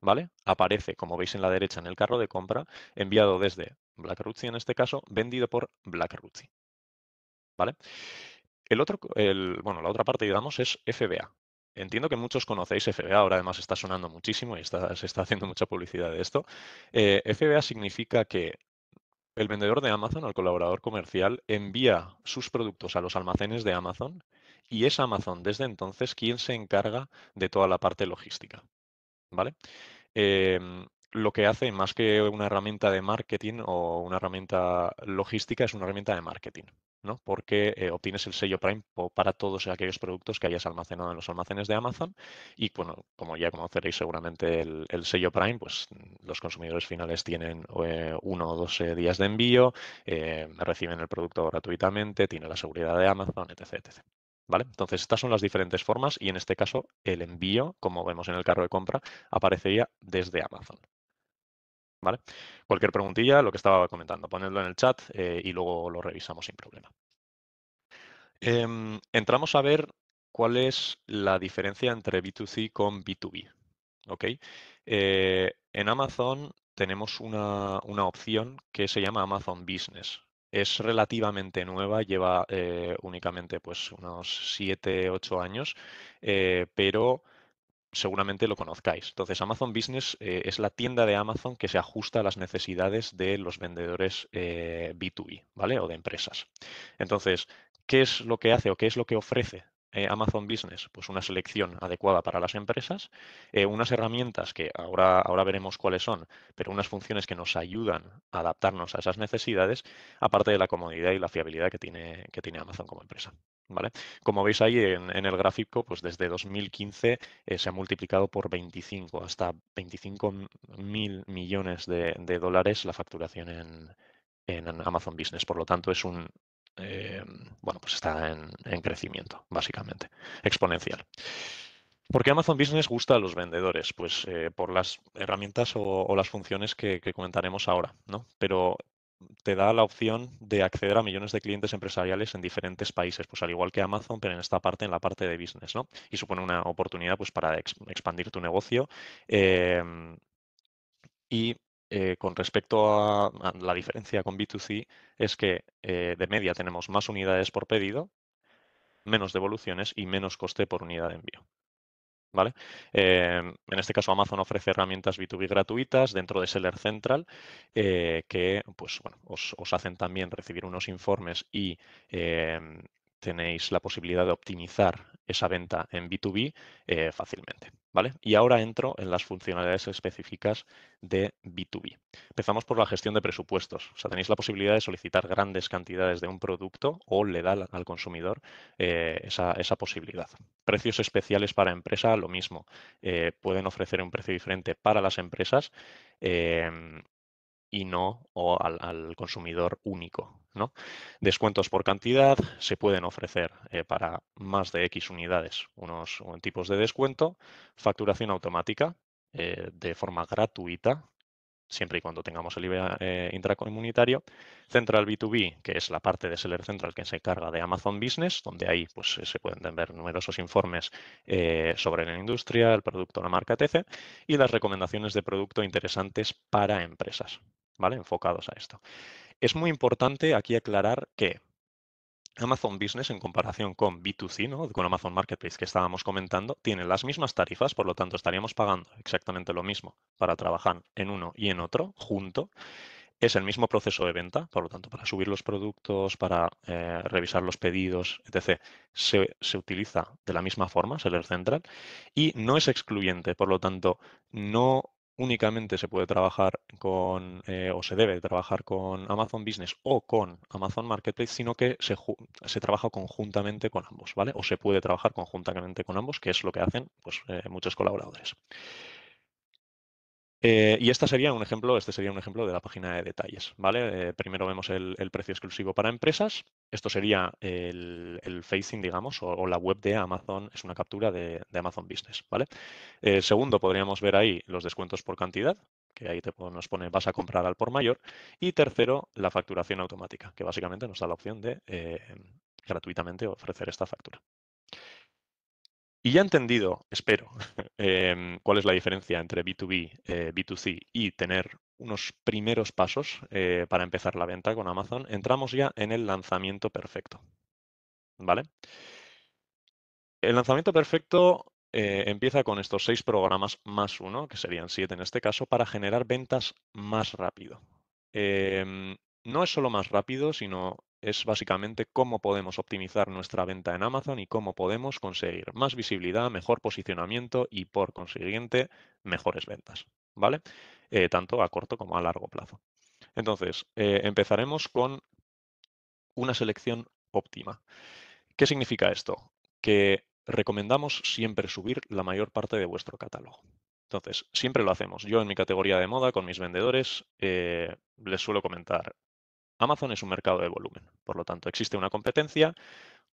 ¿Vale? Aparece, como veis en la derecha, en el carro de compra, enviado desde Blackruzi en este caso, vendido por Blackruzi. ¿Vale? El otro, bueno, la otra parte, digamos, es FBA. Entiendo que muchos conocéis FBA, ahora además está sonando muchísimo y se está haciendo mucha publicidad de esto. Eh, FBA significa que el vendedor de Amazon al colaborador comercial envía sus productos a los almacenes de Amazon y es Amazon desde entonces quien se encarga de toda la parte logística. ¿Vale? Em, lo que hace, más que una herramienta de marketing o una herramienta logística, es una herramienta de marketing, ¿no? Porque eh, obtienes el sello Prime para todos aquellos productos que hayas almacenado en los almacenes de Amazon. Y bueno, como ya conoceréis seguramente el, sello Prime, pues mm, los consumidores finales tienen eh, uno o dos días de envío, eh, reciben el producto gratuitamente, tiene la seguridad de Amazon, etc. ¿Vale? Entonces, estas son las diferentes formas y en este caso el envío, como vemos en el carro de compra, aparecería desde Amazon. Cualquier preguntilla, lo que estaba comentando, ponedlo en el chat eh, y luego lo revisamos sin problema. Em, entramos a ver cuál es la diferencia entre B2C con B2B. ¿okay? Eh, en Amazon tenemos una, opción que se llama Amazon Business. Es relativamente nueva, lleva eh, únicamente pues, unos 7, 8 años, pero seguramente lo conozcáis. Entonces, Amazon Business eh, es la tienda de Amazon que se ajusta a las necesidades de los vendedores B2B, eh, ¿vale? O de empresas. Entonces, ¿qué es lo que hace o qué es lo que ofrece eh, Amazon Business pues una selección adecuada para las empresas, eh, unas herramientas que ahora, ahora veremos cuáles son, pero unas funciones que nos ayudan a adaptarnos a esas necesidades, aparte de la comodidad y la fiabilidad que tiene, que tiene Amazon como empresa. ¿Vale? Como veis ahí en, el gráfico, pues desde 2015 eh, se ha multiplicado por 25, hasta 25 mil millones de, dólares la facturación en Amazon Business. Por lo tanto, es un, eh, bueno, pues está en, crecimiento, básicamente, exponencial. ¿Por qué Amazon Business gusta a los vendedores? Pues eh, por las herramientas o, las funciones que, comentaremos ahora, ¿no? Pero te da la opción de acceder a millones de clientes empresariales en diferentes países, pues al igual que Amazon, pero en esta parte, en la parte de business, ¿no? Y supone una oportunidad pues para expandir tu negocio. Eh, y eh, con respecto a, la diferencia con B2C es que eh, de media tenemos más unidades por pedido, menos devoluciones y menos coste por unidad de envío. ¿Vale? Eh, en este caso, Amazon ofrece herramientas B2B gratuitas dentro de Seller Central que pues, os, hacen también recibir unos informes y tenéis la posibilidad de optimizar esa venta en B2B fácilmente. Y ahora entro en las funcionalidades específicas de B2B. Empezamos por la gestión de presupuestos. O sea, tenéis la posibilidad de solicitar grandes cantidades de un producto o le da al consumidor eh, esa, posibilidad. Precios especiales para empresa, lo mismo. Eh, pueden ofrecer un precio diferente para las empresas em, y no o al, consumidor único. Descuentos por cantidad se pueden ofrecer eh, para más de X unidades unos tipos de descuento, facturación automática eh, de forma gratuita, siempre y cuando tengamos el IVA eh, intracomunitario, Central B2B, que es la parte de Seller Central que se encarga de Amazon Business, donde ahí pues, se pueden ver numerosos informes sobre la industria, el producto, la marca, etc., y las recomendaciones de producto interesantes para empresas. ¿vale? Enfocados a esto. Es muy importante aquí aclarar que Amazon Business en comparación con B2C, c con Amazon Marketplace que estábamos comentando, tiene las mismas tarifas, por lo tanto estaríamos pagando exactamente lo mismo para trabajar en uno y en otro junto. Es el mismo proceso de venta, por lo tanto, para subir los productos, para eh, revisar los pedidos, etc. Se, utiliza de la misma forma, Seller Central, y no es excluyente, por lo tanto, no únicamente se puede trabajar con eh, o se debe trabajar con Amazon Business o con Amazon Marketplace, sino que se, se, trabaja conjuntamente con ambos, ¿vale? O se puede trabajar conjuntamente con ambos, que es lo que hacen pues, eh, muchos colaboradores. Eh, y esta sería un ejemplo, este sería un ejemplo de la página de detalles. ¿vale? Eh, primero vemos el, precio exclusivo para empresas. Esto sería el, facing, digamos, o, la web de Amazon, es una captura de, Amazon Business. ¿vale? Eh, segundo, podríamos ver ahí los descuentos por cantidad, que ahí te, nos pone vas a comprar al por mayor. Y tercero, la facturación automática, que básicamente nos da la opción de gratuitamente ofrecer esta factura. Y ya entendido, espero, em, cuál es la diferencia entre B2B, B2C eh, y tener unos primeros pasos eh, para empezar la venta con Amazon, entramos ya en el lanzamiento perfecto. ¿Vale? El lanzamiento perfecto eh, empieza con estos seis programas más uno, que serían siete en este caso, para generar ventas más rápido. Em, no es solo más rápido, sino es básicamente cómo podemos optimizar nuestra venta en Amazon y cómo podemos conseguir más visibilidad, mejor posicionamiento y por consiguiente mejores ventas, ¿vale? Eh, tanto a corto como a largo plazo. Entonces, eh, empezaremos con una selección óptima. ¿Qué significa esto? Que recomendamos siempre subir la mayor parte de vuestro catálogo. Entonces, siempre lo hacemos. Yo en mi categoría de moda, con mis vendedores, eh, les suelo comentar, Amazon es un mercado de volumen, por lo tanto existe una competencia.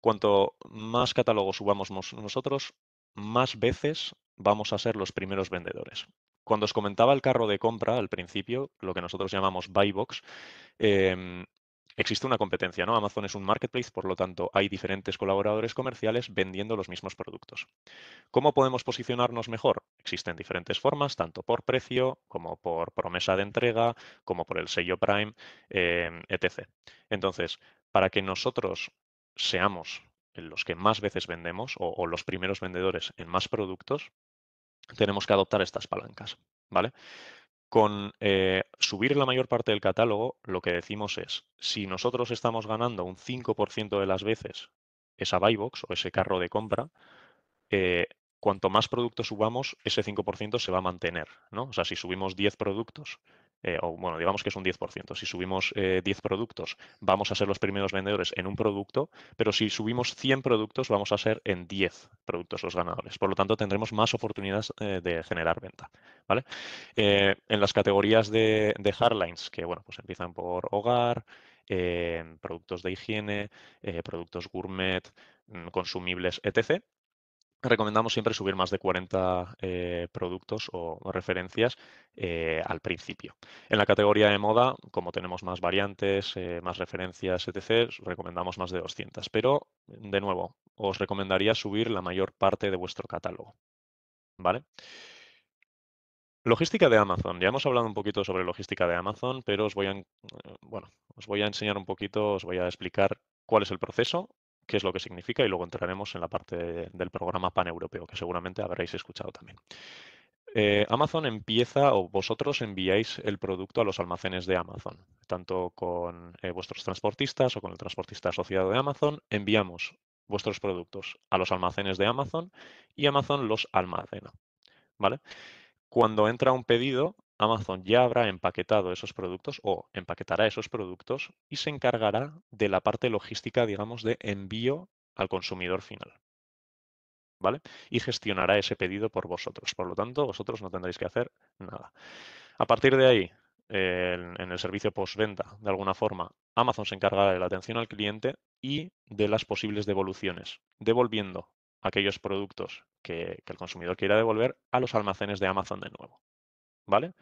Cuanto más catálogos subamos nosotros, más veces vamos a ser los primeros vendedores. Cuando os comentaba el carro de compra al principio, lo que nosotros llamamos buy box, em, existe una competencia, ¿no? Amazon es un marketplace, por lo tanto, hay diferentes colaboradores comerciales vendiendo los mismos productos. ¿Cómo podemos posicionarnos mejor? Existen diferentes formas, tanto por precio, como por promesa de entrega, como por el sello Prime, em, etc. Entonces, para que nosotros seamos los que más veces vendemos o, o los primeros vendedores en más productos, tenemos que adoptar estas palancas, ¿vale? Con eh, subir la mayor parte del catálogo, lo que decimos es, si nosotros estamos ganando un 5% de las veces esa buy box o ese carro de compra, eh, cuanto más productos subamos, ese 5% se va a mantener. ¿no? O sea, si subimos 10 productos eh, o bueno, digamos que es un 10%. Si subimos 10 eh, productos, vamos a ser los primeros vendedores en un producto, pero si subimos 100 productos, vamos a ser en 10 productos los ganadores. Por lo tanto, tendremos más oportunidades eh, de generar venta. ¿vale? en las categorías de, hardlines, que bueno, pues empiezan por hogar, productos de higiene, productos gourmet, mm, consumibles, etc recomendamos siempre subir más de 40 eh, productos o, referencias eh, al principio. En la categoría de moda, como tenemos más variantes, eh, más referencias, etc., recomendamos más de 200. Pero, de nuevo, os recomendaría subir la mayor parte de vuestro catálogo. ¿Vale? Logística de Amazon. Ya hemos hablado un poquito sobre logística de Amazon, pero os voy a, bueno, os voy a enseñar un poquito, os voy a explicar cuál es el proceso qué es lo que significa y luego entraremos en la parte del programa paneuropeo, que seguramente habréis escuchado también. Eh, Amazon empieza o vosotros enviáis el producto a los almacenes de Amazon, tanto con eh, vuestros transportistas o con el transportista asociado de Amazon, enviamos vuestros productos a los almacenes de Amazon y Amazon los almacena. ¿vale? Cuando entra un pedido, Amazon ya habrá empaquetado esos productos o empaquetará esos productos y se encargará de la parte logística, digamos, de envío al consumidor final. ¿Vale? Y gestionará ese pedido por vosotros. Por lo tanto, vosotros no tendréis que hacer nada. A partir de ahí, en, el servicio postventa, de alguna forma, Amazon se encargará de la atención al cliente y de las posibles devoluciones, devolviendo aquellos productos que el consumidor quiera devolver a los almacenes de Amazon de nuevo. ¿vale?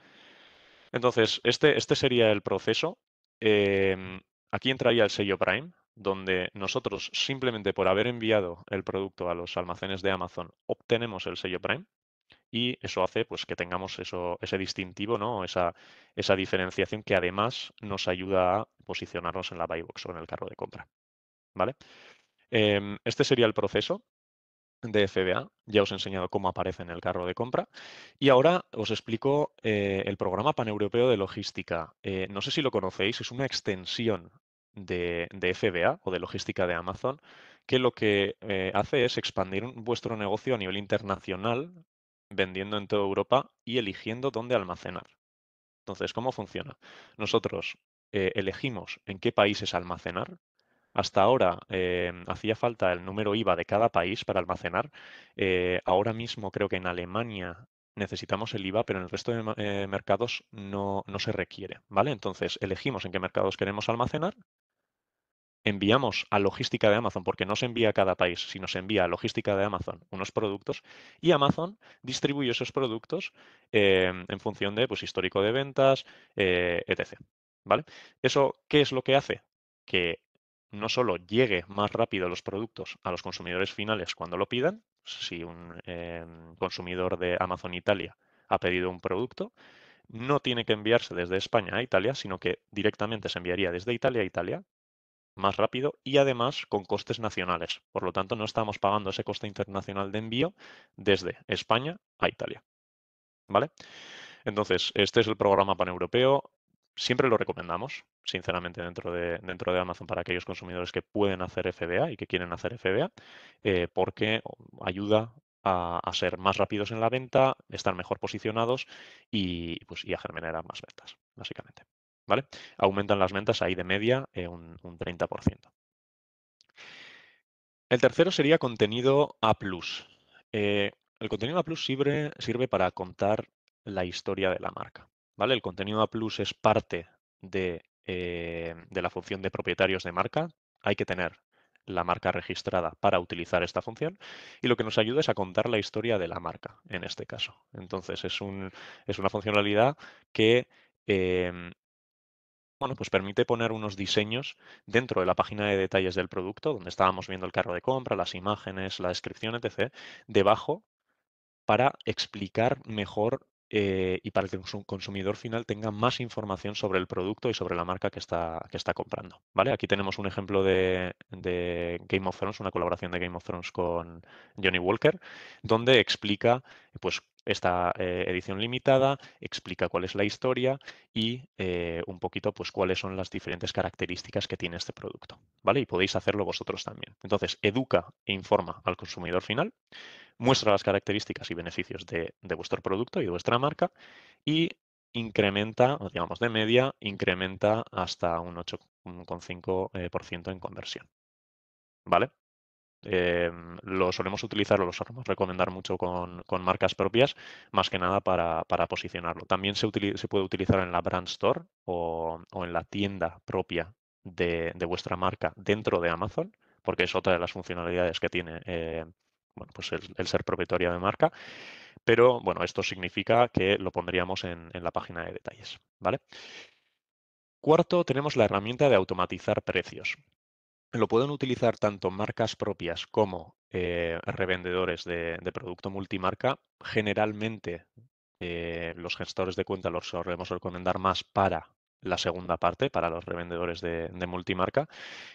Entonces, este, este sería el proceso. Em, aquí entraría el sello Prime, donde nosotros simplemente por haber enviado el producto a los almacenes de Amazon obtenemos el sello Prime y eso hace pues, que tengamos eso, ese distintivo, ¿no? esa, esa diferenciación que además nos ayuda a posicionarnos en la buy box o en el carro de compra. ¿vale? Em, este sería el proceso de FBA. Ya os he enseñado cómo aparece en el carro de compra. Y ahora os explico eh, el programa paneuropeo de logística. Eh, no sé si lo conocéis, es una extensión de, FBA o de logística de Amazon que lo que eh, hace es expandir vuestro negocio a nivel internacional, vendiendo en toda Europa y eligiendo dónde almacenar. Entonces, ¿cómo funciona? Nosotros elegimos en qué países almacenar, hasta ahora em, hacía falta el número IVA de cada país para almacenar. Eh, ahora mismo creo que en Alemania necesitamos el IVA, pero en el resto de eh, mercados no, se requiere. ¿vale? Entonces, elegimos en qué mercados queremos almacenar, enviamos a logística de Amazon, porque no se envía a cada país, sino se envía a logística de Amazon unos productos y Amazon distribuye esos productos em, en función de pues, histórico de ventas, eh, etc. ¿Vale? ¿Eso qué es lo que hace? Que no solo llegue más rápido los productos a los consumidores finales cuando lo pidan, si un eh, consumidor de Amazon Italia ha pedido un producto, no tiene que enviarse desde España a Italia, sino que directamente se enviaría desde Italia a Italia más rápido y además con costes nacionales. Por lo tanto, no estamos pagando ese coste internacional de envío desde España a Italia. ¿Vale? Entonces, este es el programa paneuropeo siempre lo recomendamos, sinceramente, dentro de, dentro de Amazon para aquellos consumidores que pueden hacer FBA y que quieren hacer FBA, eh, porque ayuda a, ser más rápidos en la venta, estar mejor posicionados y, pues, a germinar más ventas, básicamente. ¿Vale? Aumentan las ventas ahí de media eh, un, 30%. El tercero sería contenido A. Eh, el contenido A sirve, sirve para contar la historia de la marca. El contenido A plus es parte eh, de, la función de propietarios de marca. Hay que tener la marca registrada para utilizar esta función y lo que nos ayuda es a contar la historia de la marca en este caso. Entonces es, es una funcionalidad que em, bueno, pues permite poner unos diseños dentro de la página de detalles del producto, donde estábamos viendo el carro de compra, las imágenes, la descripción, etc., debajo para explicar mejor eh, y para que un consumidor final tenga más información sobre el producto y sobre la marca que está, que está comprando. ¿vale? Aquí tenemos un ejemplo de, Game of Thrones, una colaboración de Game of Thrones con Johnny Walker, donde explica pues, esta eh, edición limitada explica cuál es la historia y eh, un poquito pues, cuáles son las diferentes características que tiene este producto. ¿vale? Y podéis hacerlo vosotros también. Entonces, educa e informa al consumidor final, muestra las características y beneficios de, de vuestro producto y de vuestra marca y incrementa, digamos de media, incrementa hasta un 8,5% eh, en conversión. ¿Vale? Em, lo solemos utilizar o lo solemos recomendar mucho con, marcas propias, más que nada para, posicionarlo. También se, puede utilizar en la brand store o, en la tienda propia de, vuestra marca dentro de Amazon, porque es otra de las funcionalidades que tiene eh, bueno, pues el, ser propietaria de marca. Pero bueno, esto significa que lo pondríamos en, en la página de detalles. ¿vale? Cuarto, tenemos la herramienta de automatizar precios lo pueden utilizar tanto marcas propias como eh, revendedores de, producto multimarca. Generalmente eh, los gestores de cuenta los solemos recomendar más para la segunda parte, para los revendedores de, multimarca.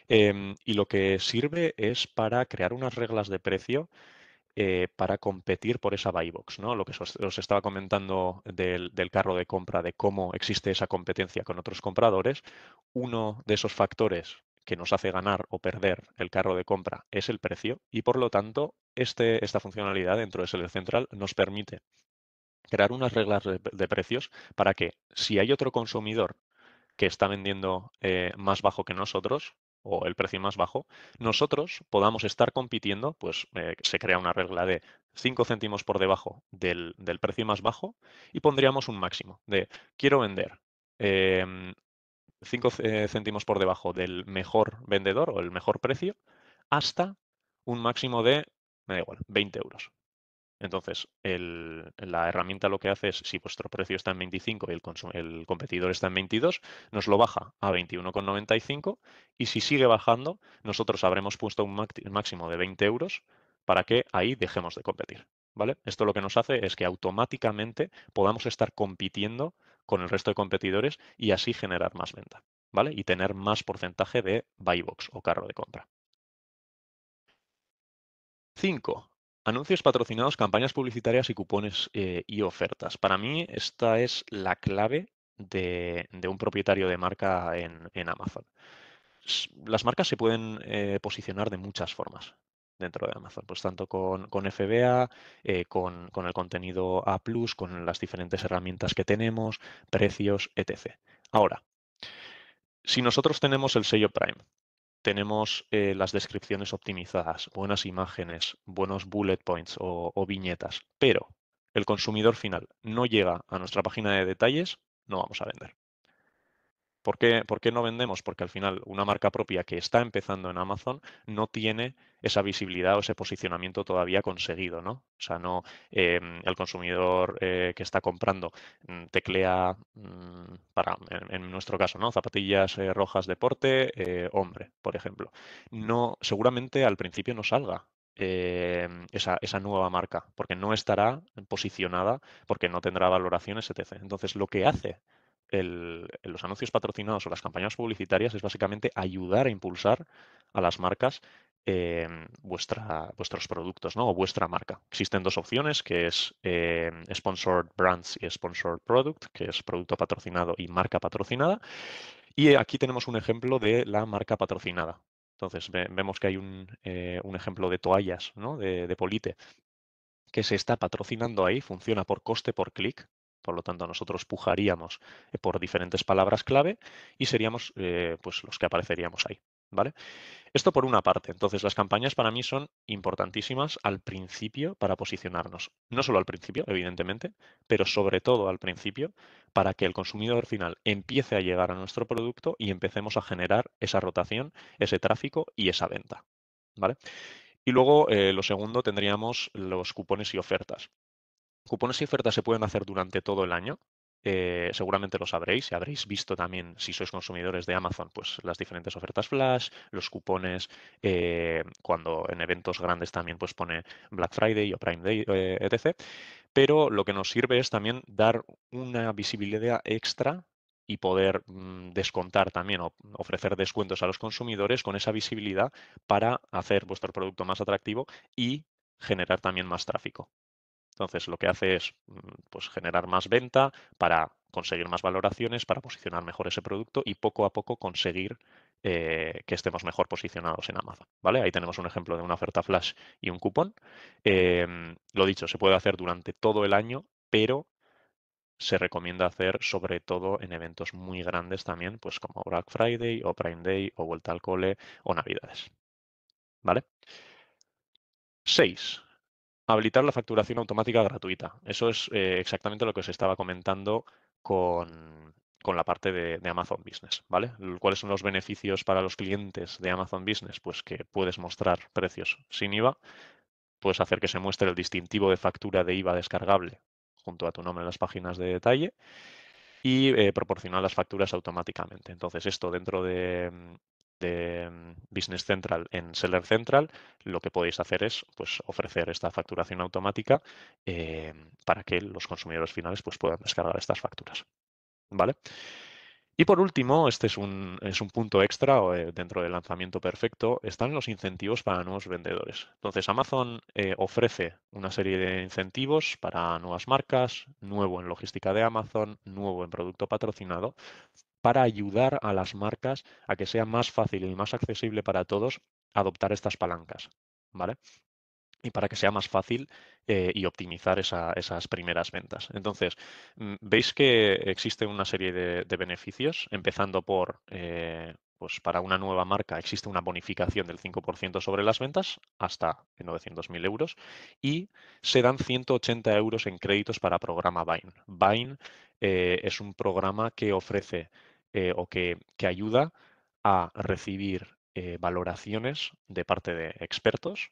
Em, y lo que sirve es para crear unas reglas de precio eh, para competir por esa buy box, ¿no? Lo que os, estaba comentando del, del, carro de compra, de cómo existe esa competencia con otros compradores. Uno de esos factores que nos hace ganar o perder el carro de compra es el precio y por lo tanto este, esta funcionalidad dentro de Seller Central nos permite crear unas reglas de, precios para que si hay otro consumidor que está vendiendo eh, más bajo que nosotros o el precio más bajo, nosotros podamos estar compitiendo, pues eh, se crea una regla de 5 céntimos por debajo del, precio más bajo y pondríamos un máximo de quiero vender em, 5 eh, céntimos por debajo del mejor vendedor o el mejor precio hasta un máximo de, me da igual, 20 euros. Entonces, el, la herramienta lo que hace es, si vuestro precio está en 25 y el, el competidor está en 22, nos lo baja a 21,95 y si sigue bajando, nosotros habremos puesto un máximo de 20 euros para que ahí dejemos de competir. ¿vale? Esto lo que nos hace es que automáticamente podamos estar compitiendo con el resto de competidores y así generar más venta, ¿vale? Y tener más porcentaje de buy box o carro de compra. 5. Anuncios patrocinados, campañas publicitarias y cupones eh, y ofertas. Para mí esta es la clave de, un propietario de marca en, Amazon las marcas se pueden eh, posicionar de muchas formas dentro de Amazon, pues tanto con, FBA, eh, con, el contenido A, con las diferentes herramientas que tenemos, precios, etc. Ahora, si nosotros tenemos el sello Prime, tenemos eh, las descripciones optimizadas, buenas imágenes, buenos bullet points o viñetas, pero el consumidor final no llega a nuestra página de detalles, no vamos a vender. ¿Por qué, no vendemos? Porque al final una marca propia que está empezando en Amazon no tiene esa visibilidad o ese posicionamiento todavía conseguido, ¿no? O sea, no em, el consumidor eh, que está comprando mm, teclea mm, para, en, nuestro caso, ¿no? Zapatillas eh, rojas deporte, eh, hombre, por ejemplo. No, seguramente al principio no salga. Em, esa, esa, nueva marca, porque no estará posicionada, porque no tendrá valoraciones, etc. Entonces, lo que hace los anuncios patrocinados o las campañas publicitarias es básicamente ayudar a impulsar a las marcas em, vuestros productos o vuestra marca. Existen dos opciones, que es em, Sponsored Brands y Sponsored Product, que es producto patrocinado y marca patrocinada. Y aquí tenemos un ejemplo de la marca patrocinada. Entonces, vemos que hay un, eh, ejemplo de toallas de, de Polite que se está patrocinando ahí, funciona por coste por clic, por lo tanto, nosotros pujaríamos eh, por diferentes palabras clave y seríamos eh, pues, los que apareceríamos ahí. ¿Vale? Esto por una parte. Entonces, las campañas para mí son importantísimas al principio para posicionarnos. No solo al principio, evidentemente, pero sobre todo al principio para que el consumidor final empiece a llegar a nuestro producto y empecemos a generar esa rotación, ese tráfico y esa venta. ¿Vale? Y luego, eh, lo segundo, tendríamos los cupones y ofertas. Cupones y ofertas se pueden hacer durante todo el año. Eh, seguramente lo sabréis y habréis visto también, si sois consumidores de Amazon, pues las diferentes ofertas flash, los cupones, eh, cuando en eventos grandes también pues pone Black Friday o Prime Day, eh, etc. Pero lo que nos sirve es también dar una visibilidad extra y poder mm, descontar también o ofrecer descuentos a los consumidores con esa visibilidad para hacer vuestro producto más atractivo y generar también más tráfico. Entonces, lo que hace es mm, pues, generar más venta para conseguir más valoraciones, para posicionar mejor ese producto y poco a poco conseguir eh, que estemos mejor posicionados en Amazon. ¿vale? Ahí tenemos un ejemplo de una oferta flash y un cupón. Em, lo dicho, se puede hacer durante todo el año, pero se recomienda hacer sobre todo en eventos muy grandes también, pues como Black Friday o Prime Day o Vuelta al Cole o Navidades. ¿Vale? 6. Habilitar la facturación automática gratuita. Eso es eh, exactamente lo que os estaba comentando con, la parte de, Amazon Business, ¿vale? ¿Cuáles son los beneficios para los clientes de Amazon Business? Pues que puedes mostrar precios sin IVA, puedes hacer que se muestre el distintivo de factura de IVA descargable junto a tu nombre en las páginas de detalle y eh, proporcionar las facturas automáticamente. Entonces, esto dentro de, mm, de mm, Business Central en Seller Central, lo que podéis hacer es pues, ofrecer esta facturación automática eh, para que los consumidores finales pues, puedan descargar estas facturas. ¿Vale? Y por último, este es un, es un punto extra eh, dentro del lanzamiento perfecto, están los incentivos para nuevos vendedores. Entonces, Amazon eh, ofrece una serie de incentivos para nuevas marcas, nuevo en logística de Amazon, nuevo en producto patrocinado, para ayudar a las marcas a que sea más fácil y más accesible para todos adoptar estas palancas, ¿vale? Y para que sea más fácil eh, y optimizar esas primeras ventas. Entonces, mm, veis que existe una serie de, beneficios, empezando por eh, pues para una nueva marca existe una bonificación del 5% sobre las ventas hasta 900.000 euros y se dan 180 euros en créditos para programa Vine. Vine eh, es un programa que ofrece eh, o que, ayuda a recibir eh, valoraciones de parte de expertos.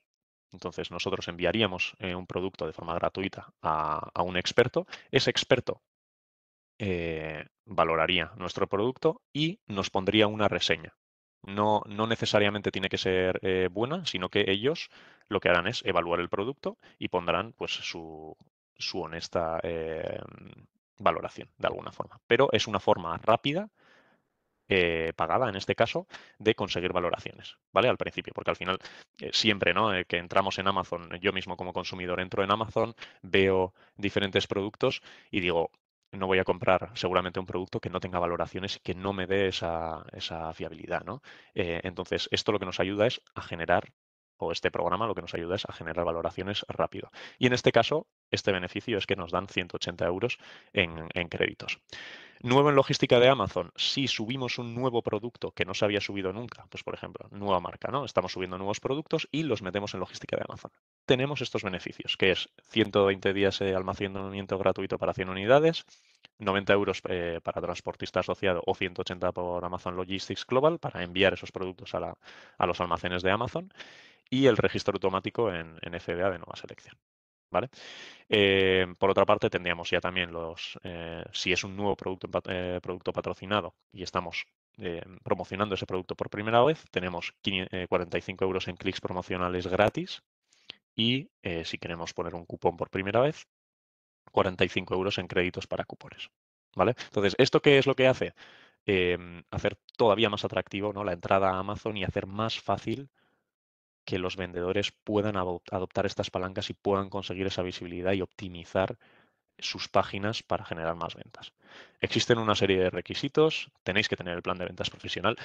Entonces nosotros enviaríamos eh, un producto de forma gratuita a, un experto. Ese experto valoraría nuestro producto y nos pondría una reseña. No, necesariamente tiene que ser buena, sino que ellos lo que harán es evaluar el producto y pondrán pues su, honesta valoración de alguna forma. Pero es una forma rápida eh, pagada, en este caso, de conseguir valoraciones, ¿vale? Al principio, porque al final eh, siempre, ¿no? Eh, que entramos en Amazon, yo mismo como consumidor entro en Amazon, veo diferentes productos y digo, no voy a comprar seguramente un producto que no tenga valoraciones y que no me dé esa, esa fiabilidad, ¿no? entonces, esto lo que nos ayuda es a generar o este programa lo que nos ayuda es a generar valoraciones rápido. Y en este caso, este beneficio es que nos dan 180 euros en créditos. Nuevo en logística de Amazon, si subimos un nuevo producto que no se había subido nunca, pues por ejemplo, nueva marca, ¿no? Estamos subiendo nuevos productos y los metemos en logística de Amazon. Tenemos estos beneficios, que es 120 días de almacenamiento gratuito para 100 unidades, 90 euros eh, para transportista asociado o 180 por Amazon Logistics Global para enviar esos productos a, los almacenes de Amazon y el registro automático en, en, FBA de nueva selección. ¿Vale? Eh, por otra parte, tendríamos ya también los, eh, si es un nuevo producto, eh, producto patrocinado y estamos promocionando ese producto por primera vez, tenemos 45 euros en clics promocionales gratis y si queremos poner un cupón por primera vez, 45 euros en créditos para cupones. ¿Vale? Entonces, ¿esto qué es lo que hace? Em, hacer todavía más atractivo ¿no? la entrada a Amazon y hacer más fácil que los vendedores puedan adoptar estas palancas y puedan conseguir esa visibilidad y optimizar sus páginas para generar más ventas. Existen una serie de requisitos, tenéis que tener el plan de ventas profesional.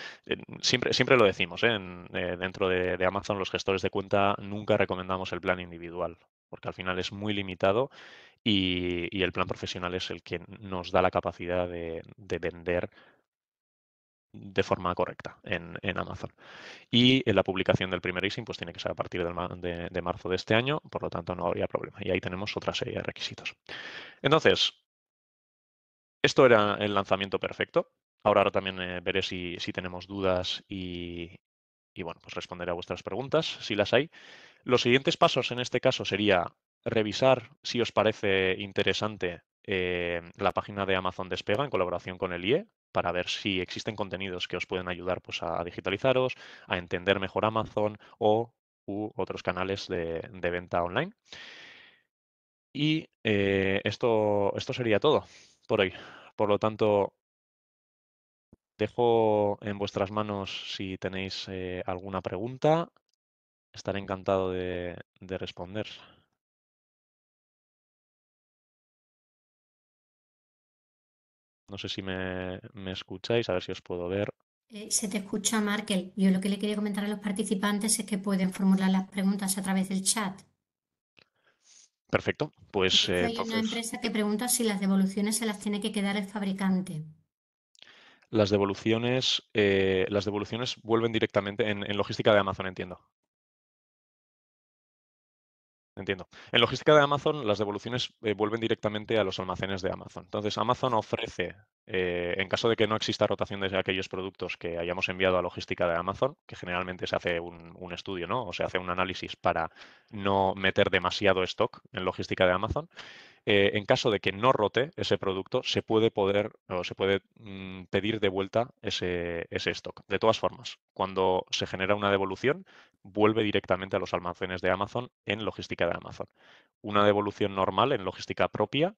Siempre, siempre lo decimos, ¿eh? En, eh, dentro de, Amazon los gestores de cuenta nunca recomendamos el plan individual, porque al final es muy limitado y, el plan profesional es el que nos da la capacidad de vender de forma correcta en, Amazon. Y en eh, la publicación del primer ISIN pues tiene que ser a partir de, marzo de este año, por lo tanto no habría problema. Y ahí tenemos otra serie de requisitos. Entonces, esto era el lanzamiento perfecto. Ahora, también eh, veré si, tenemos dudas y, y bueno, pues responderé a vuestras preguntas si las hay. Los siguientes pasos en este caso sería revisar si os parece interesante eh, la página de Amazon Despega en colaboración con el IE para ver si existen contenidos que os pueden ayudar pues, a digitalizaros, a entender mejor Amazon o u otros canales de, venta online. Y eh, esto, esto sería todo por hoy. Por lo tanto, dejo en vuestras manos si tenéis eh, alguna pregunta. Estaré encantado de responder. No sé si me, escucháis, a ver si os puedo ver. Eh, se te escucha, Markel. Yo lo que le quería comentar a los participantes es que pueden formular las preguntas a través del chat. Perfecto, pues... Eh, hay una empresa que pregunta si las devoluciones se las tiene que quedar el fabricante. Las devoluciones, eh, las devoluciones vuelven directamente en, logística de Amazon, entiendo. Entiendo. En logística de Amazon, las devoluciones eh, vuelven directamente a los almacenes de Amazon. Entonces, Amazon ofrece, eh, en caso de que no exista rotación de aquellos productos que hayamos enviado a logística de Amazon, que generalmente se hace un, estudio, ¿no? O se hace un análisis para no meter demasiado stock en logística de Amazon, eh, en caso de que no rote ese producto, se puede poder o se puede mm, pedir de vuelta ese, stock. De todas formas, cuando se genera una devolución, vuelve directamente a los almacenes de Amazon en logística de Amazon. Una devolución normal en logística propia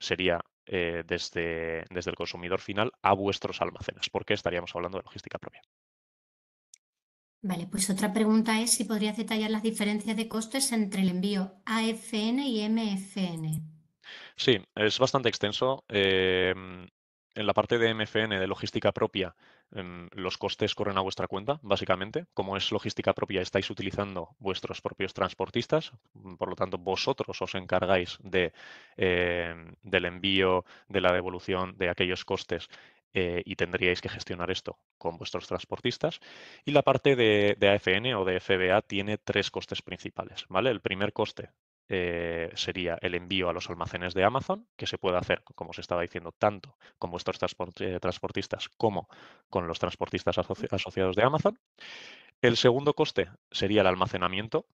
sería eh, desde, desde el consumidor final a vuestros almacenes, porque estaríamos hablando de logística propia. Vale, pues otra pregunta es si podrías detallar las diferencias de costes entre el envío AFN y MFN. Sí, es bastante extenso. Em, en la parte de MFN, de logística propia, em, los costes corren a vuestra cuenta, básicamente. Como es logística propia, estáis utilizando vuestros propios transportistas, mm, por lo tanto, vosotros os encargáis de, em, del envío, de la devolución de aquellos costes eh, y tendríais que gestionar esto con vuestros transportistas. Y la parte de, de, AFN o de FBA tiene tres costes principales. ¿vale? El primer coste eh, sería el envío a los almacenes de Amazon, que se puede hacer, como os estaba diciendo, tanto con vuestros eh, transportistas como con los transportistas asociados de Amazon. El segundo coste sería el almacenamiento,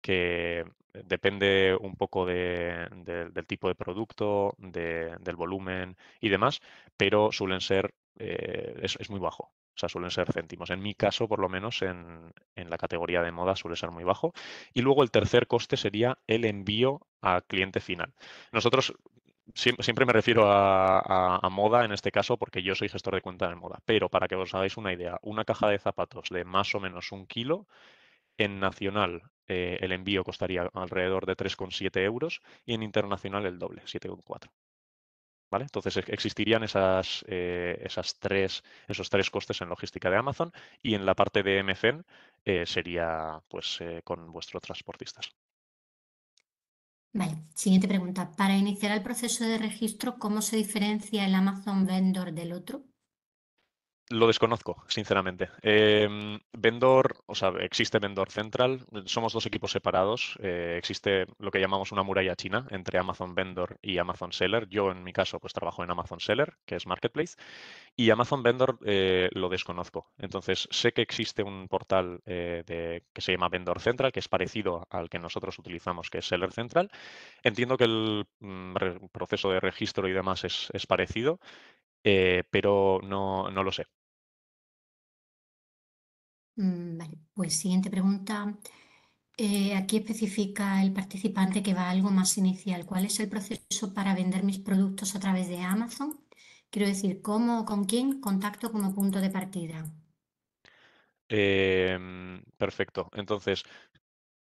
que eh, depende un poco del tipo de producto, del volumen y demás, pero suelen ser, es muy bajo. O sea, suelen ser céntimos. En mi caso, por lo menos en, la categoría de moda, suele ser muy bajo. Y luego el tercer coste sería el envío a cliente final. Nosotros siempre me refiero a, moda en este caso porque yo soy gestor de cuenta de moda. Pero para que os hagáis una idea, una caja de zapatos de más o menos un kilo en nacional eh, el envío costaría alrededor de 3,7 euros y en internacional el doble, 7,4. Entonces existirían esas, eh, esas tres, esos tres costes en logística de Amazon y en la parte de MFN eh, sería pues, eh, con vuestros transportistas. Vale, siguiente pregunta. Para iniciar el proceso de registro, ¿cómo se diferencia el Amazon Vendor del otro? Lo desconozco, sinceramente. Em, vendor, o sea, existe Vendor Central, somos dos equipos separados, eh, existe lo que llamamos una muralla china entre Amazon Vendor y Amazon Seller. Yo en mi caso pues trabajo en Amazon Seller, que es Marketplace, y Amazon Vendor eh, lo desconozco. Entonces sé que existe un portal eh, que se llama Vendor Central, que es parecido al que nosotros utilizamos, que es Seller Central. Entiendo que el mm, proceso de registro y demás es, es parecido. Eh, pero no, lo sé. Mm, vale, pues siguiente pregunta. Eh, aquí especifica el participante que va algo más inicial. ¿Cuál es el proceso para vender mis productos a través de Amazon? Quiero decir, ¿cómo con quién contacto como punto de partida? Em, perfecto. Entonces,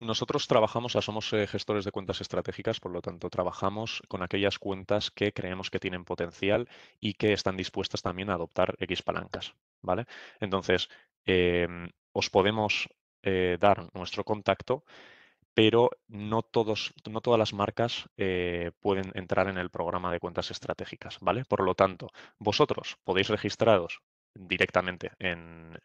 nosotros trabajamos, o somos eh, gestores de cuentas estratégicas, por lo tanto, trabajamos con aquellas cuentas que creemos que tienen potencial y que están dispuestas también a adoptar X palancas, ¿vale? Entonces, em, os podemos eh, dar nuestro contacto, pero no, todos, no todas las marcas eh, pueden entrar en el programa de cuentas estratégicas, ¿vale? Por lo tanto, vosotros podéis registraros directamente eh,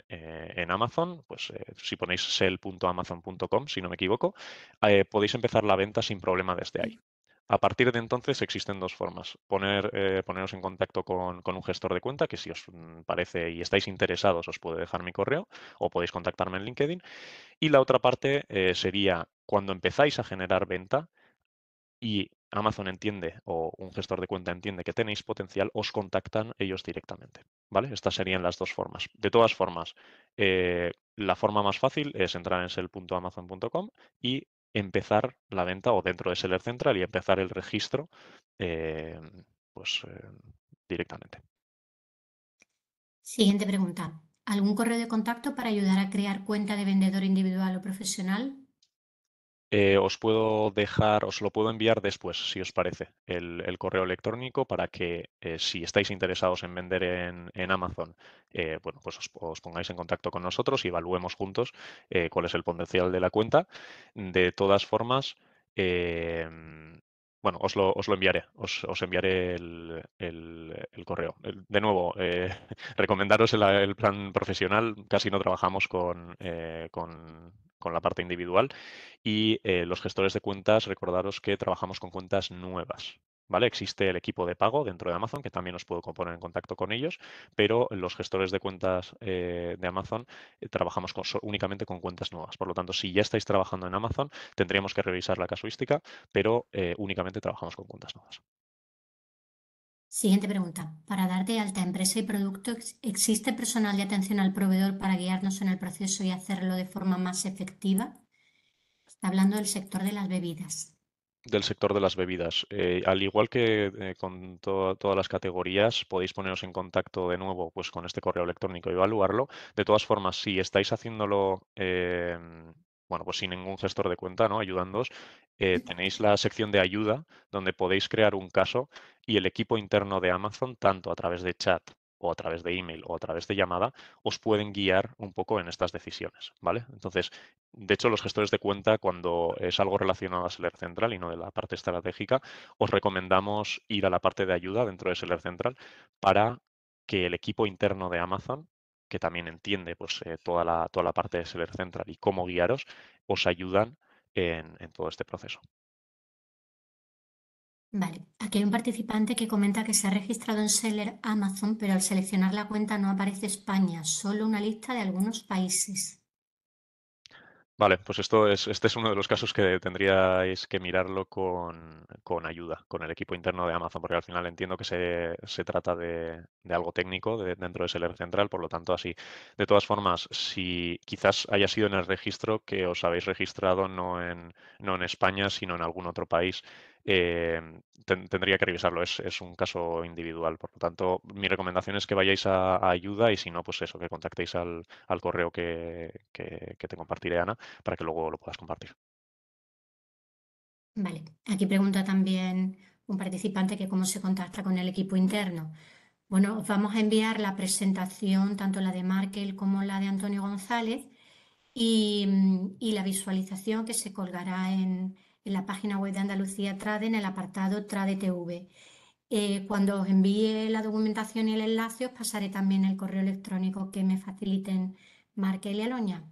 en, Amazon, pues eh, si ponéis sell.amazon.com, si no me equivoco, eh, podéis empezar la venta sin problema desde ahí. A partir de entonces existen dos formas. poneros en contacto con, con, un gestor de cuenta, que si os mm, parece y estáis interesados os puede dejar mi correo o podéis contactarme en LinkedIn. Y la otra parte sería cuando empezáis a generar venta y Amazon entiende o un gestor de cuenta entiende que tenéis potencial, os contactan ellos directamente. ¿Vale? Estas serían las dos formas. De todas formas, eh, la forma más fácil es entrar en sell.amazon.com y empezar la venta o dentro de Seller Central y empezar el registro eh, pues, eh, directamente. Siguiente pregunta. ¿Algún correo de contacto para ayudar a crear cuenta de vendedor individual o profesional? Eh, os puedo dejar, os lo puedo enviar después, si os parece, el, correo electrónico para que eh, si estáis interesados en vender en, Amazon, eh, bueno, pues os, pongáis en contacto con nosotros y evaluemos juntos cuál es el potencial de la cuenta. De todas formas, bueno, os lo, enviaré, os, enviaré el, correo. De nuevo, recomendaros el, plan profesional, casi no trabajamos con, con con la parte individual. Y eh, los gestores de cuentas, recordaros que trabajamos con cuentas nuevas. ¿Vale? Existe el equipo de pago dentro de Amazon, que también os puedo poner en contacto con ellos, pero los gestores de cuentas eh, de Amazon eh, trabajamos únicamente con cuentas nuevas. Por lo tanto, si ya estáis trabajando en Amazon, tendríamos que revisar la casuística, pero únicamente trabajamos con cuentas nuevas. Siguiente pregunta. Para dar de alta empresa y producto, ¿existe personal de atención al proveedor para guiarnos en el proceso y hacerlo de forma más efectiva? Está hablando del sector de las bebidas. Del sector de las bebidas. Eh, al igual que eh, con todas las categorías, podéis poneros en contacto de nuevo pues, con este correo electrónico y evaluarlo. De todas formas, si estáis haciéndolo eh, bueno, pues sin ningún gestor de cuenta, ¿no? Ayudándoos, eh, tenéis la sección de ayuda donde podéis crear un caso y el equipo interno de Amazon, tanto a través de chat o a través de email o a través de llamada, os pueden guiar un poco en estas decisiones, ¿vale? Entonces, de hecho, los gestores de cuenta, cuando es algo relacionado a Seller Central y no de la parte estratégica, os recomendamos ir a la parte de ayuda dentro de Seller Central para que el equipo interno de Amazon que también entiende pues, eh, toda, la, toda la parte de Seller Central y cómo guiaros, os ayudan en, en todo este proceso. Vale, aquí hay un participante que comenta que se ha registrado en Seller Amazon, pero al seleccionar la cuenta no aparece España, solo una lista de algunos países. Vale, pues esto es, este es uno de los casos que tendríais que mirarlo con, ayuda, con el equipo interno de Amazon, porque al final entiendo que se, se trata de, algo técnico dentro de Seller Central, por lo tanto, así. De todas formas, si quizás haya sido en el registro que os habéis registrado no en, no en España, sino en algún otro país, Em, tendría que revisarlo. Es, un caso individual. Por lo tanto, mi recomendación es que vayáis a, ayuda y si no, pues eso, que contactéis al, correo que, te compartiré, Ana, para que luego lo puedas compartir. Vale, aquí pregunta también un participante que cómo se contacta con el equipo interno. Bueno, os vamos a enviar la presentación, tanto la de Markel como la de Antonio González, y la visualización que se colgará en, en la página web de Andalucía Trade en el apartado Trade TV. Eh, cuando os envíe la documentación y el enlace, os pasaré también el correo electrónico que me faciliten ...Marque y Aloña.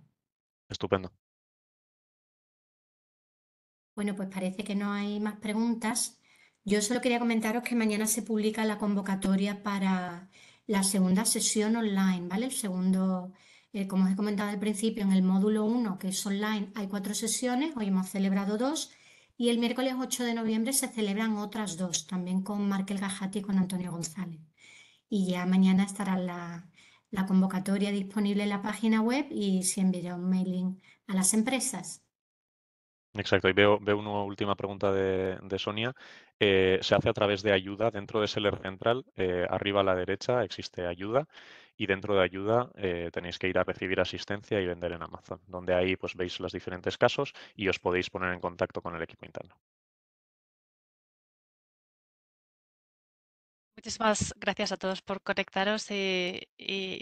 Estupendo. Bueno, pues parece que no hay más preguntas. Yo solo quería comentaros que mañana se publica la convocatoria para la segunda sesión online, ¿vale? El segundo, eh, como os he comentado al principio, en el módulo 1, que es online, hay cuatro sesiones, hoy hemos celebrado dos, y el miércoles 8 de noviembre se celebran otras dos, también con Markel Gajati y con Antonio González. Y ya mañana estará la, convocatoria disponible en la página web y se enviará un mailing a las empresas. Exacto, y veo, una última pregunta de, Sonia. Eh, se hace a través de ayuda dentro de Seller Central. Eh, arriba a la derecha existe ayuda y dentro de ayuda eh, tenéis que ir a recibir asistencia y vender en Amazon, donde ahí pues veis los diferentes casos y os podéis poner en contacto con el equipo interno. Muchísimas gracias a todos por conectaros y,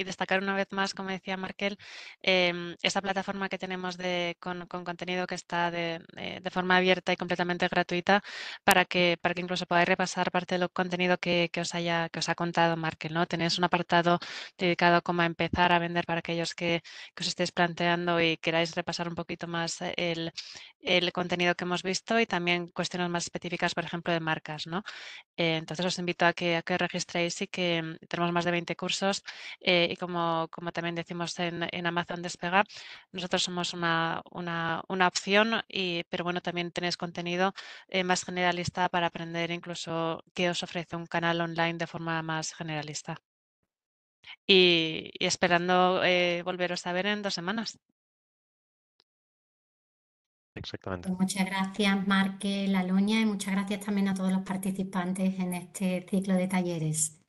destacar una vez más, como decía Markel, eh, em, esta plataforma que tenemos de, con, contenido que está eh, de, forma abierta y completamente gratuita para que, para que incluso podáis repasar parte del contenido que, que, os, haya, que os ha contado Markel. ¿no? Tenéis un apartado dedicado a cómo empezar a vender para aquellos que, que os estéis planteando y queráis repasar un poquito más el, el, contenido que hemos visto y también cuestiones más específicas, por ejemplo, de marcas. ¿no? Eh, entonces os invito a que que registréis y que tenemos más de 20 cursos eh, y como, como, también decimos en, Amazon Despegar, nosotros somos una, opción, y, pero bueno, también tenéis contenido eh, más generalista para aprender incluso qué os ofrece un canal online de forma más generalista. Y, esperando eh, volveros a ver en dos semanas. Exactamente. Pues muchas gracias, Marque Laluña, y muchas gracias también a todos los participantes en este ciclo de talleres.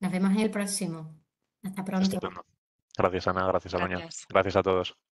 Nos vemos en el próximo. Hasta pronto. Gracias, Ana. Gracias, Aloña. gracias a todos.